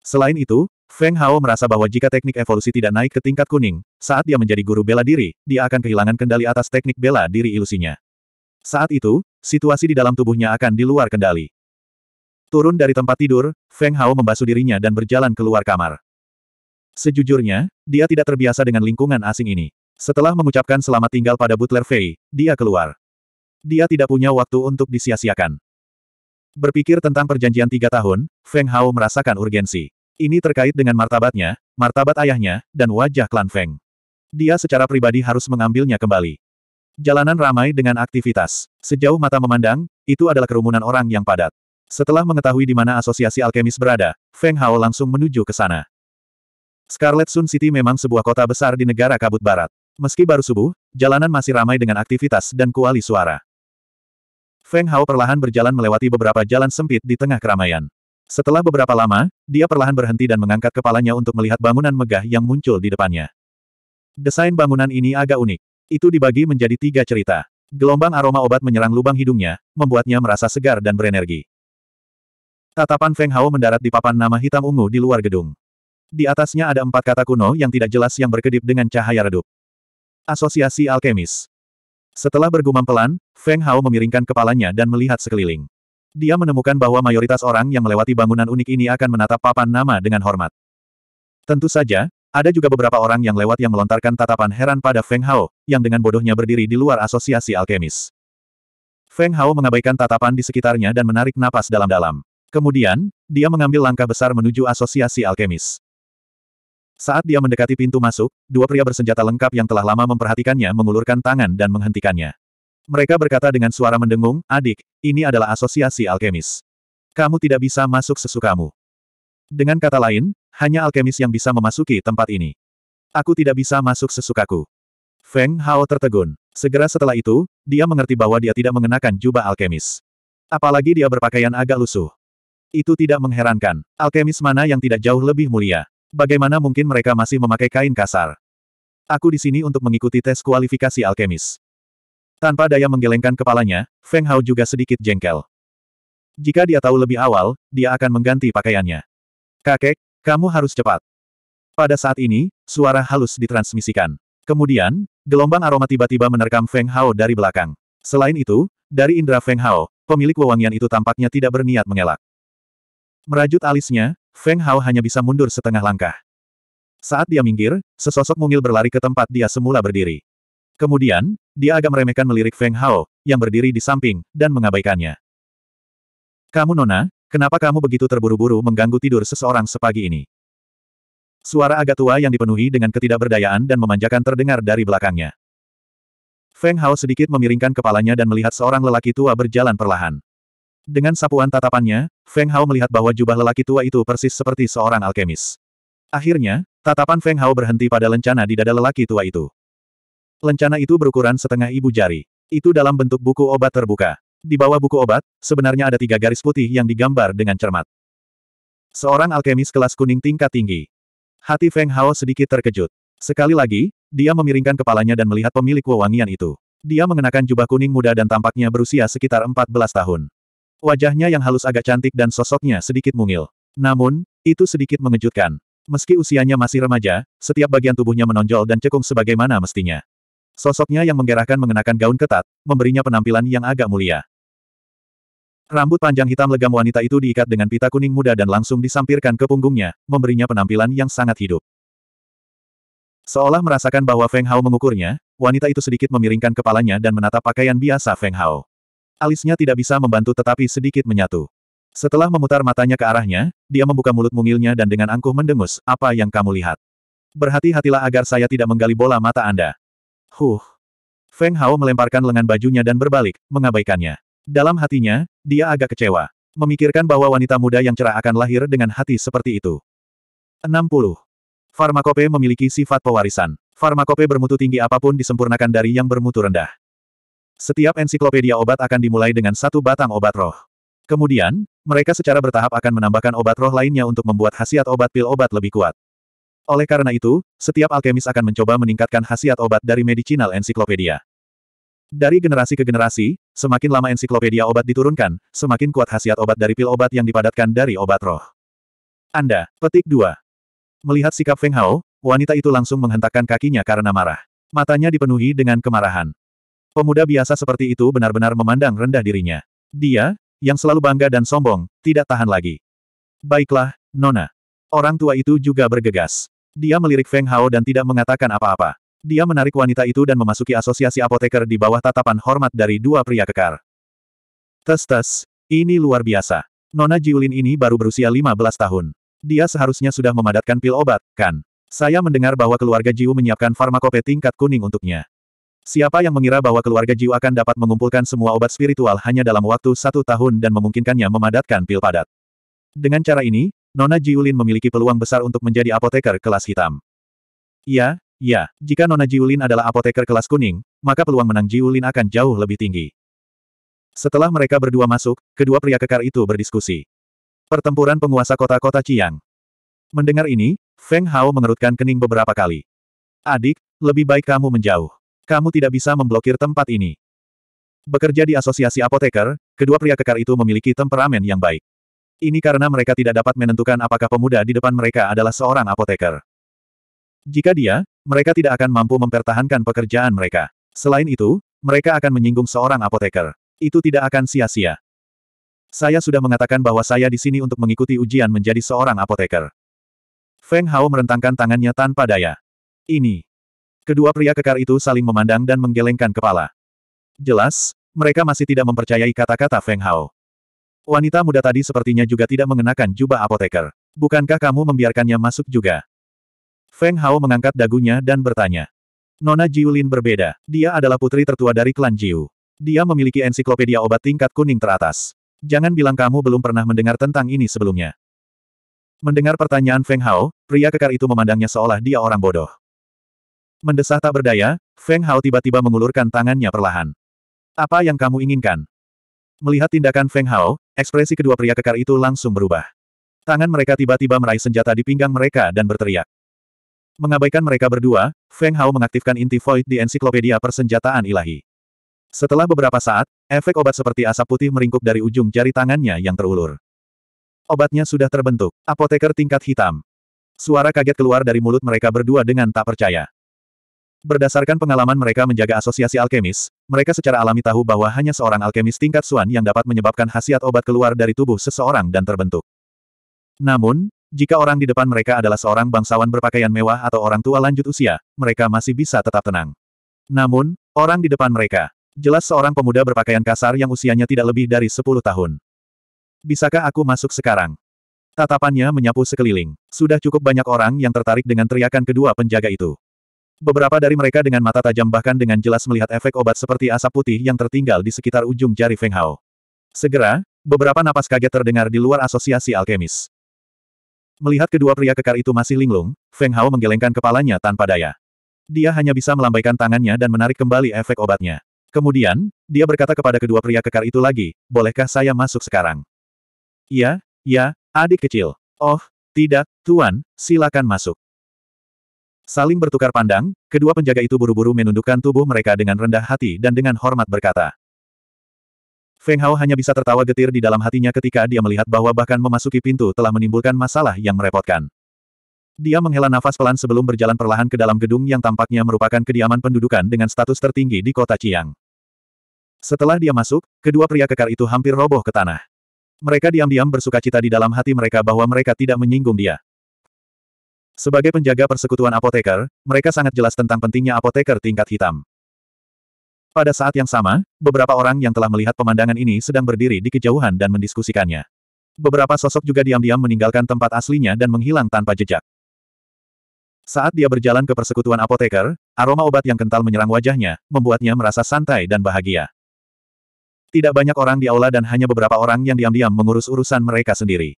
Selain itu, Feng Hao merasa bahwa jika teknik evolusi tidak naik ke tingkat kuning, saat dia menjadi guru bela diri, dia akan kehilangan kendali atas teknik bela diri ilusinya. Saat itu, situasi di dalam tubuhnya akan di luar kendali. Turun dari tempat tidur, Feng Hao membasuh dirinya dan berjalan keluar kamar. Sejujurnya, dia tidak terbiasa dengan lingkungan asing ini. Setelah mengucapkan selamat tinggal pada Butler Fei, dia keluar. Dia tidak punya waktu untuk disia-siakan. Berpikir tentang perjanjian tiga tahun, Feng Hao merasakan urgensi. Ini terkait dengan martabatnya, martabat ayahnya, dan wajah klan Feng. Dia secara pribadi harus mengambilnya kembali. Jalanan ramai dengan aktivitas. Sejauh mata memandang, itu adalah kerumunan orang yang padat. Setelah mengetahui di mana asosiasi alkemis berada, Feng Hao langsung menuju ke sana. Scarlet Sun City memang sebuah kota besar di negara kabut barat. Meski baru subuh, jalanan masih ramai dengan aktivitas dan kuali suara. Feng Hao perlahan berjalan melewati beberapa jalan sempit di tengah keramaian. Setelah beberapa lama, dia perlahan berhenti dan mengangkat kepalanya untuk melihat bangunan megah yang muncul di depannya. Desain bangunan ini agak unik. Itu dibagi menjadi tiga cerita. Gelombang aroma obat menyerang lubang hidungnya, membuatnya merasa segar dan berenergi. Tatapan Feng Hao mendarat di papan nama hitam ungu di luar gedung. Di atasnya ada empat kata kuno yang tidak jelas yang berkedip dengan cahaya redup. Asosiasi Alkemis. Setelah bergumam pelan, Feng Hao memiringkan kepalanya dan melihat sekeliling. Dia menemukan bahwa mayoritas orang yang melewati bangunan unik ini akan menatap papan nama dengan hormat. Tentu saja, ada juga beberapa orang yang lewat yang melontarkan tatapan heran pada Feng Hao, yang dengan bodohnya berdiri di luar asosiasi alkemis. Feng Hao mengabaikan tatapan di sekitarnya dan menarik napas dalam-dalam. Kemudian, dia mengambil langkah besar menuju asosiasi alkemis. Saat dia mendekati pintu masuk, dua pria bersenjata lengkap yang telah lama memperhatikannya mengulurkan tangan dan menghentikannya. Mereka berkata dengan suara mendengung, adik, ini adalah asosiasi alkemis. Kamu tidak bisa masuk sesukamu. Dengan kata lain, hanya alkemis yang bisa memasuki tempat ini. Aku tidak bisa masuk sesukaku. Feng Hao tertegun. Segera setelah itu, dia mengerti bahwa dia tidak mengenakan jubah alkemis. Apalagi dia berpakaian agak lusuh. Itu tidak mengherankan. Alkemis mana yang tidak jauh lebih mulia? Bagaimana mungkin mereka masih memakai kain kasar? Aku di sini untuk mengikuti tes kualifikasi alkemis. Tanpa daya menggelengkan kepalanya, Feng Hao juga sedikit jengkel. Jika dia tahu lebih awal, dia akan mengganti pakaiannya. Kakek, kamu harus cepat. Pada saat ini, suara halus ditransmisikan. Kemudian, gelombang aroma tiba-tiba menerkam Feng Hao dari belakang. Selain itu, dari indera Feng Hao, pemilik wewangian itu tampaknya tidak berniat mengelak. Merajut alisnya, Feng Hao hanya bisa mundur setengah langkah. Saat dia minggir, sesosok mungil berlari ke tempat dia semula berdiri. Kemudian, dia agak meremehkan melirik Feng Hao, yang berdiri di samping, dan mengabaikannya. Kamu Nona, kenapa kamu begitu terburu-buru mengganggu tidur seseorang sepagi ini? Suara agak tua yang dipenuhi dengan ketidakberdayaan dan memanjakan terdengar dari belakangnya. Feng Hao sedikit memiringkan kepalanya dan melihat seorang lelaki tua berjalan perlahan. Dengan sapuan tatapannya, Feng Hao melihat bahwa jubah lelaki tua itu persis seperti seorang alkemis. Akhirnya, tatapan Feng Hao berhenti pada lencana di dada lelaki tua itu. Lencana itu berukuran setengah ibu jari. Itu dalam bentuk buku obat terbuka. Di bawah buku obat, sebenarnya ada tiga garis putih yang digambar dengan cermat. Seorang alkemis kelas kuning tingkat tinggi. Hati Feng Hao sedikit terkejut. Sekali lagi, dia memiringkan kepalanya dan melihat pemilik wewangian itu. Dia mengenakan jubah kuning muda dan tampaknya berusia sekitar 14 tahun. Wajahnya yang halus agak cantik dan sosoknya sedikit mungil. Namun, itu sedikit mengejutkan. Meski usianya masih remaja, setiap bagian tubuhnya menonjol dan cekung sebagaimana mestinya. Sosoknya yang menggerakkan mengenakan gaun ketat, memberinya penampilan yang agak mulia. Rambut panjang hitam legam wanita itu diikat dengan pita kuning muda dan langsung disampirkan ke punggungnya, memberinya penampilan yang sangat hidup. Seolah merasakan bahwa Feng Hao mengukurnya, wanita itu sedikit memiringkan kepalanya dan menatap pakaian biasa Feng Hao. Alisnya tidak bisa membantu tetapi sedikit menyatu. Setelah memutar matanya ke arahnya, dia membuka mulut mungilnya dan dengan angkuh mendengus, apa yang kamu lihat? Berhati-hatilah agar saya tidak menggali bola mata Anda. Huh. Feng Hao melemparkan lengan bajunya dan berbalik, mengabaikannya. Dalam hatinya, dia agak kecewa. Memikirkan bahwa wanita muda yang cerah akan lahir dengan hati seperti itu. 60. Farmakope memiliki sifat pewarisan. Farmakope bermutu tinggi apapun disempurnakan dari yang bermutu rendah. Setiap ensiklopedia obat akan dimulai dengan satu batang obat roh. Kemudian, mereka secara bertahap akan menambahkan obat roh lainnya untuk membuat khasiat obat pil obat lebih kuat. Oleh karena itu, setiap alkemis akan mencoba meningkatkan khasiat obat dari medicinal ensiklopedia. Dari generasi ke generasi, semakin lama ensiklopedia obat diturunkan, semakin kuat khasiat obat dari pil obat yang dipadatkan dari obat roh. Anda, petik 2. Melihat sikap Feng Hao, wanita itu langsung menghentakkan kakinya karena marah. Matanya dipenuhi dengan kemarahan. Pemuda biasa seperti itu benar-benar memandang rendah dirinya. Dia, yang selalu bangga dan sombong, tidak tahan lagi. Baiklah, Nona. Orang tua itu juga bergegas. Dia melirik Feng Hao dan tidak mengatakan apa-apa. Dia menarik wanita itu dan memasuki asosiasi apoteker di bawah tatapan hormat dari dua pria kekar. Tes-tes, ini luar biasa. Nona Jiulin ini baru berusia 15 tahun. Dia seharusnya sudah memadatkan pil obat, kan? Saya mendengar bahwa keluarga Jiu menyiapkan farmakope tingkat kuning untuknya. Siapa yang mengira bahwa keluarga Jiu akan dapat mengumpulkan semua obat spiritual hanya dalam waktu satu tahun dan memungkinkannya memadatkan pil padat. Dengan cara ini, Nona Jiulin memiliki peluang besar untuk menjadi apoteker kelas hitam. Ya, ya. jika Nona Jiulin adalah apoteker kelas kuning, maka peluang menang Jiulin akan jauh lebih tinggi. Setelah mereka berdua masuk, kedua pria kekar itu berdiskusi. Pertempuran penguasa kota-kota Chiang. Mendengar ini, Feng Hao mengerutkan kening beberapa kali. Adik, lebih baik kamu menjauh. Kamu tidak bisa memblokir tempat ini. Bekerja di asosiasi apoteker, kedua pria kekar itu memiliki temperamen yang baik. Ini karena mereka tidak dapat menentukan apakah pemuda di depan mereka adalah seorang apoteker. Jika dia, mereka tidak akan mampu mempertahankan pekerjaan mereka. Selain itu, mereka akan menyinggung seorang apoteker. Itu tidak akan sia-sia. Saya sudah mengatakan bahwa saya di sini untuk mengikuti ujian menjadi seorang apoteker. Feng Hao merentangkan tangannya tanpa daya. Ini Kedua pria kekar itu saling memandang dan menggelengkan kepala. Jelas, mereka masih tidak mempercayai kata-kata Feng Hao. Wanita muda tadi sepertinya juga tidak mengenakan jubah apoteker. Bukankah kamu membiarkannya masuk juga? Feng Hao mengangkat dagunya dan bertanya. Nona Jiulin berbeda. Dia adalah putri tertua dari klan Jiu. Dia memiliki ensiklopedia obat tingkat kuning teratas. Jangan bilang kamu belum pernah mendengar tentang ini sebelumnya. Mendengar pertanyaan Feng Hao, pria kekar itu memandangnya seolah dia orang bodoh. Mendesah tak berdaya, Feng Hao tiba-tiba mengulurkan tangannya perlahan. Apa yang kamu inginkan? Melihat tindakan Feng Hao, ekspresi kedua pria kekar itu langsung berubah. Tangan mereka tiba-tiba meraih senjata di pinggang mereka dan berteriak. Mengabaikan mereka berdua, Feng Hao mengaktifkan inti void di ensiklopedia persenjataan ilahi. Setelah beberapa saat, efek obat seperti asap putih meringkuk dari ujung jari tangannya yang terulur. Obatnya sudah terbentuk, apoteker tingkat hitam. Suara kaget keluar dari mulut mereka berdua dengan tak percaya. Berdasarkan pengalaman mereka menjaga asosiasi alkemis, mereka secara alami tahu bahwa hanya seorang alkemis tingkat Suan yang dapat menyebabkan khasiat obat keluar dari tubuh seseorang dan terbentuk. Namun, jika orang di depan mereka adalah seorang bangsawan berpakaian mewah atau orang tua lanjut usia, mereka masih bisa tetap tenang. Namun, orang di depan mereka, jelas seorang pemuda berpakaian kasar yang usianya tidak lebih dari 10 tahun. Bisakah aku masuk sekarang? Tatapannya menyapu sekeliling. Sudah cukup banyak orang yang tertarik dengan teriakan kedua penjaga itu. Beberapa dari mereka dengan mata tajam bahkan dengan jelas melihat efek obat seperti asap putih yang tertinggal di sekitar ujung jari Feng Hao. Segera, beberapa napas kaget terdengar di luar asosiasi alkemis. Melihat kedua pria kekar itu masih linglung, Feng Hao menggelengkan kepalanya tanpa daya. Dia hanya bisa melambaikan tangannya dan menarik kembali efek obatnya. Kemudian, dia berkata kepada kedua pria kekar itu lagi, bolehkah saya masuk sekarang? Ya, ya, adik kecil. Oh, tidak, Tuan, silakan masuk. Saling bertukar pandang, kedua penjaga itu buru-buru menundukkan tubuh mereka dengan rendah hati dan dengan hormat berkata. Feng Hao hanya bisa tertawa getir di dalam hatinya ketika dia melihat bahwa bahkan memasuki pintu telah menimbulkan masalah yang merepotkan. Dia menghela nafas pelan sebelum berjalan perlahan ke dalam gedung yang tampaknya merupakan kediaman pendudukan dengan status tertinggi di kota Chiang. Setelah dia masuk, kedua pria kekar itu hampir roboh ke tanah. Mereka diam-diam bersuka cita di dalam hati mereka bahwa mereka tidak menyinggung dia. Sebagai penjaga persekutuan apoteker, mereka sangat jelas tentang pentingnya apoteker tingkat hitam. Pada saat yang sama, beberapa orang yang telah melihat pemandangan ini sedang berdiri di kejauhan dan mendiskusikannya. Beberapa sosok juga diam-diam meninggalkan tempat aslinya dan menghilang tanpa jejak. Saat dia berjalan ke persekutuan apoteker, aroma obat yang kental menyerang wajahnya, membuatnya merasa santai dan bahagia. Tidak banyak orang di aula dan hanya beberapa orang yang diam-diam mengurus urusan mereka sendiri.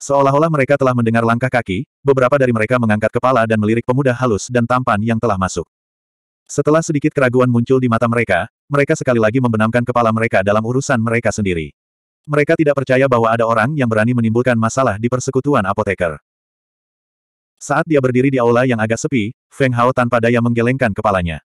Seolah-olah mereka telah mendengar langkah kaki, beberapa dari mereka mengangkat kepala dan melirik pemuda halus dan tampan yang telah masuk. Setelah sedikit keraguan muncul di mata mereka, mereka sekali lagi membenamkan kepala mereka dalam urusan mereka sendiri. Mereka tidak percaya bahwa ada orang yang berani menimbulkan masalah di persekutuan apoteker. Saat dia berdiri di aula yang agak sepi, Feng Hao tanpa daya menggelengkan kepalanya.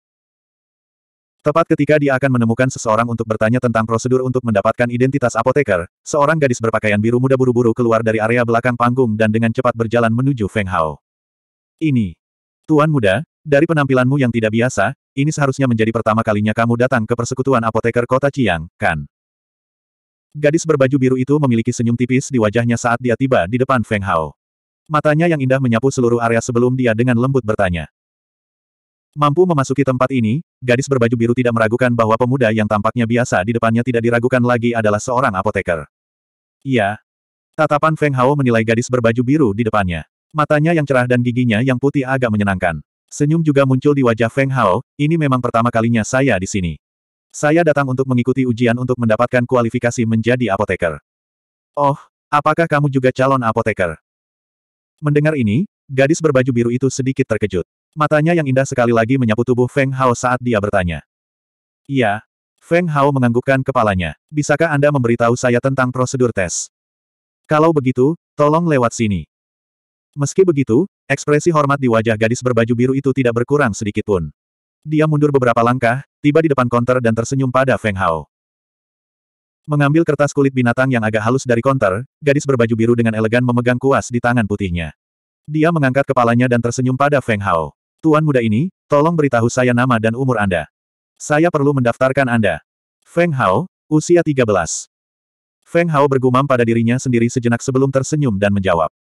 Tepat ketika dia akan menemukan seseorang untuk bertanya tentang prosedur untuk mendapatkan identitas apoteker, seorang gadis berpakaian biru muda buru-buru keluar dari area belakang panggung dan dengan cepat berjalan menuju Feng Hao. Ini. Tuan muda, dari penampilanmu yang tidak biasa, ini seharusnya menjadi pertama kalinya kamu datang ke persekutuan apoteker kota Chiang, kan? Gadis berbaju biru itu memiliki senyum tipis di wajahnya saat dia tiba di depan Feng Hao. Matanya yang indah menyapu seluruh area sebelum dia dengan lembut bertanya. Mampu memasuki tempat ini, gadis berbaju biru tidak meragukan bahwa pemuda yang tampaknya biasa di depannya tidak diragukan lagi adalah seorang apoteker. Iya. Tatapan Feng Hao menilai gadis berbaju biru di depannya. Matanya yang cerah dan giginya yang putih agak menyenangkan. Senyum juga muncul di wajah Feng Hao, ini memang pertama kalinya saya di sini. Saya datang untuk mengikuti ujian untuk mendapatkan kualifikasi menjadi apoteker. Oh, apakah kamu juga calon apoteker? Mendengar ini, gadis berbaju biru itu sedikit terkejut. Matanya yang indah sekali lagi menyapu tubuh Feng Hao saat dia bertanya. Iya. Feng Hao menganggukkan kepalanya. Bisakah Anda memberitahu saya tentang prosedur tes? Kalau begitu, tolong lewat sini. Meski begitu, ekspresi hormat di wajah gadis berbaju biru itu tidak berkurang sedikit pun. Dia mundur beberapa langkah, tiba di depan konter dan tersenyum pada Feng Hao. Mengambil kertas kulit binatang yang agak halus dari konter, gadis berbaju biru dengan elegan memegang kuas di tangan putihnya. Dia mengangkat kepalanya dan tersenyum pada Feng Hao. Tuan muda ini, tolong beritahu saya nama dan umur Anda. Saya perlu mendaftarkan Anda. Feng Hao, usia 13. Feng Hao bergumam pada dirinya sendiri sejenak sebelum tersenyum dan menjawab.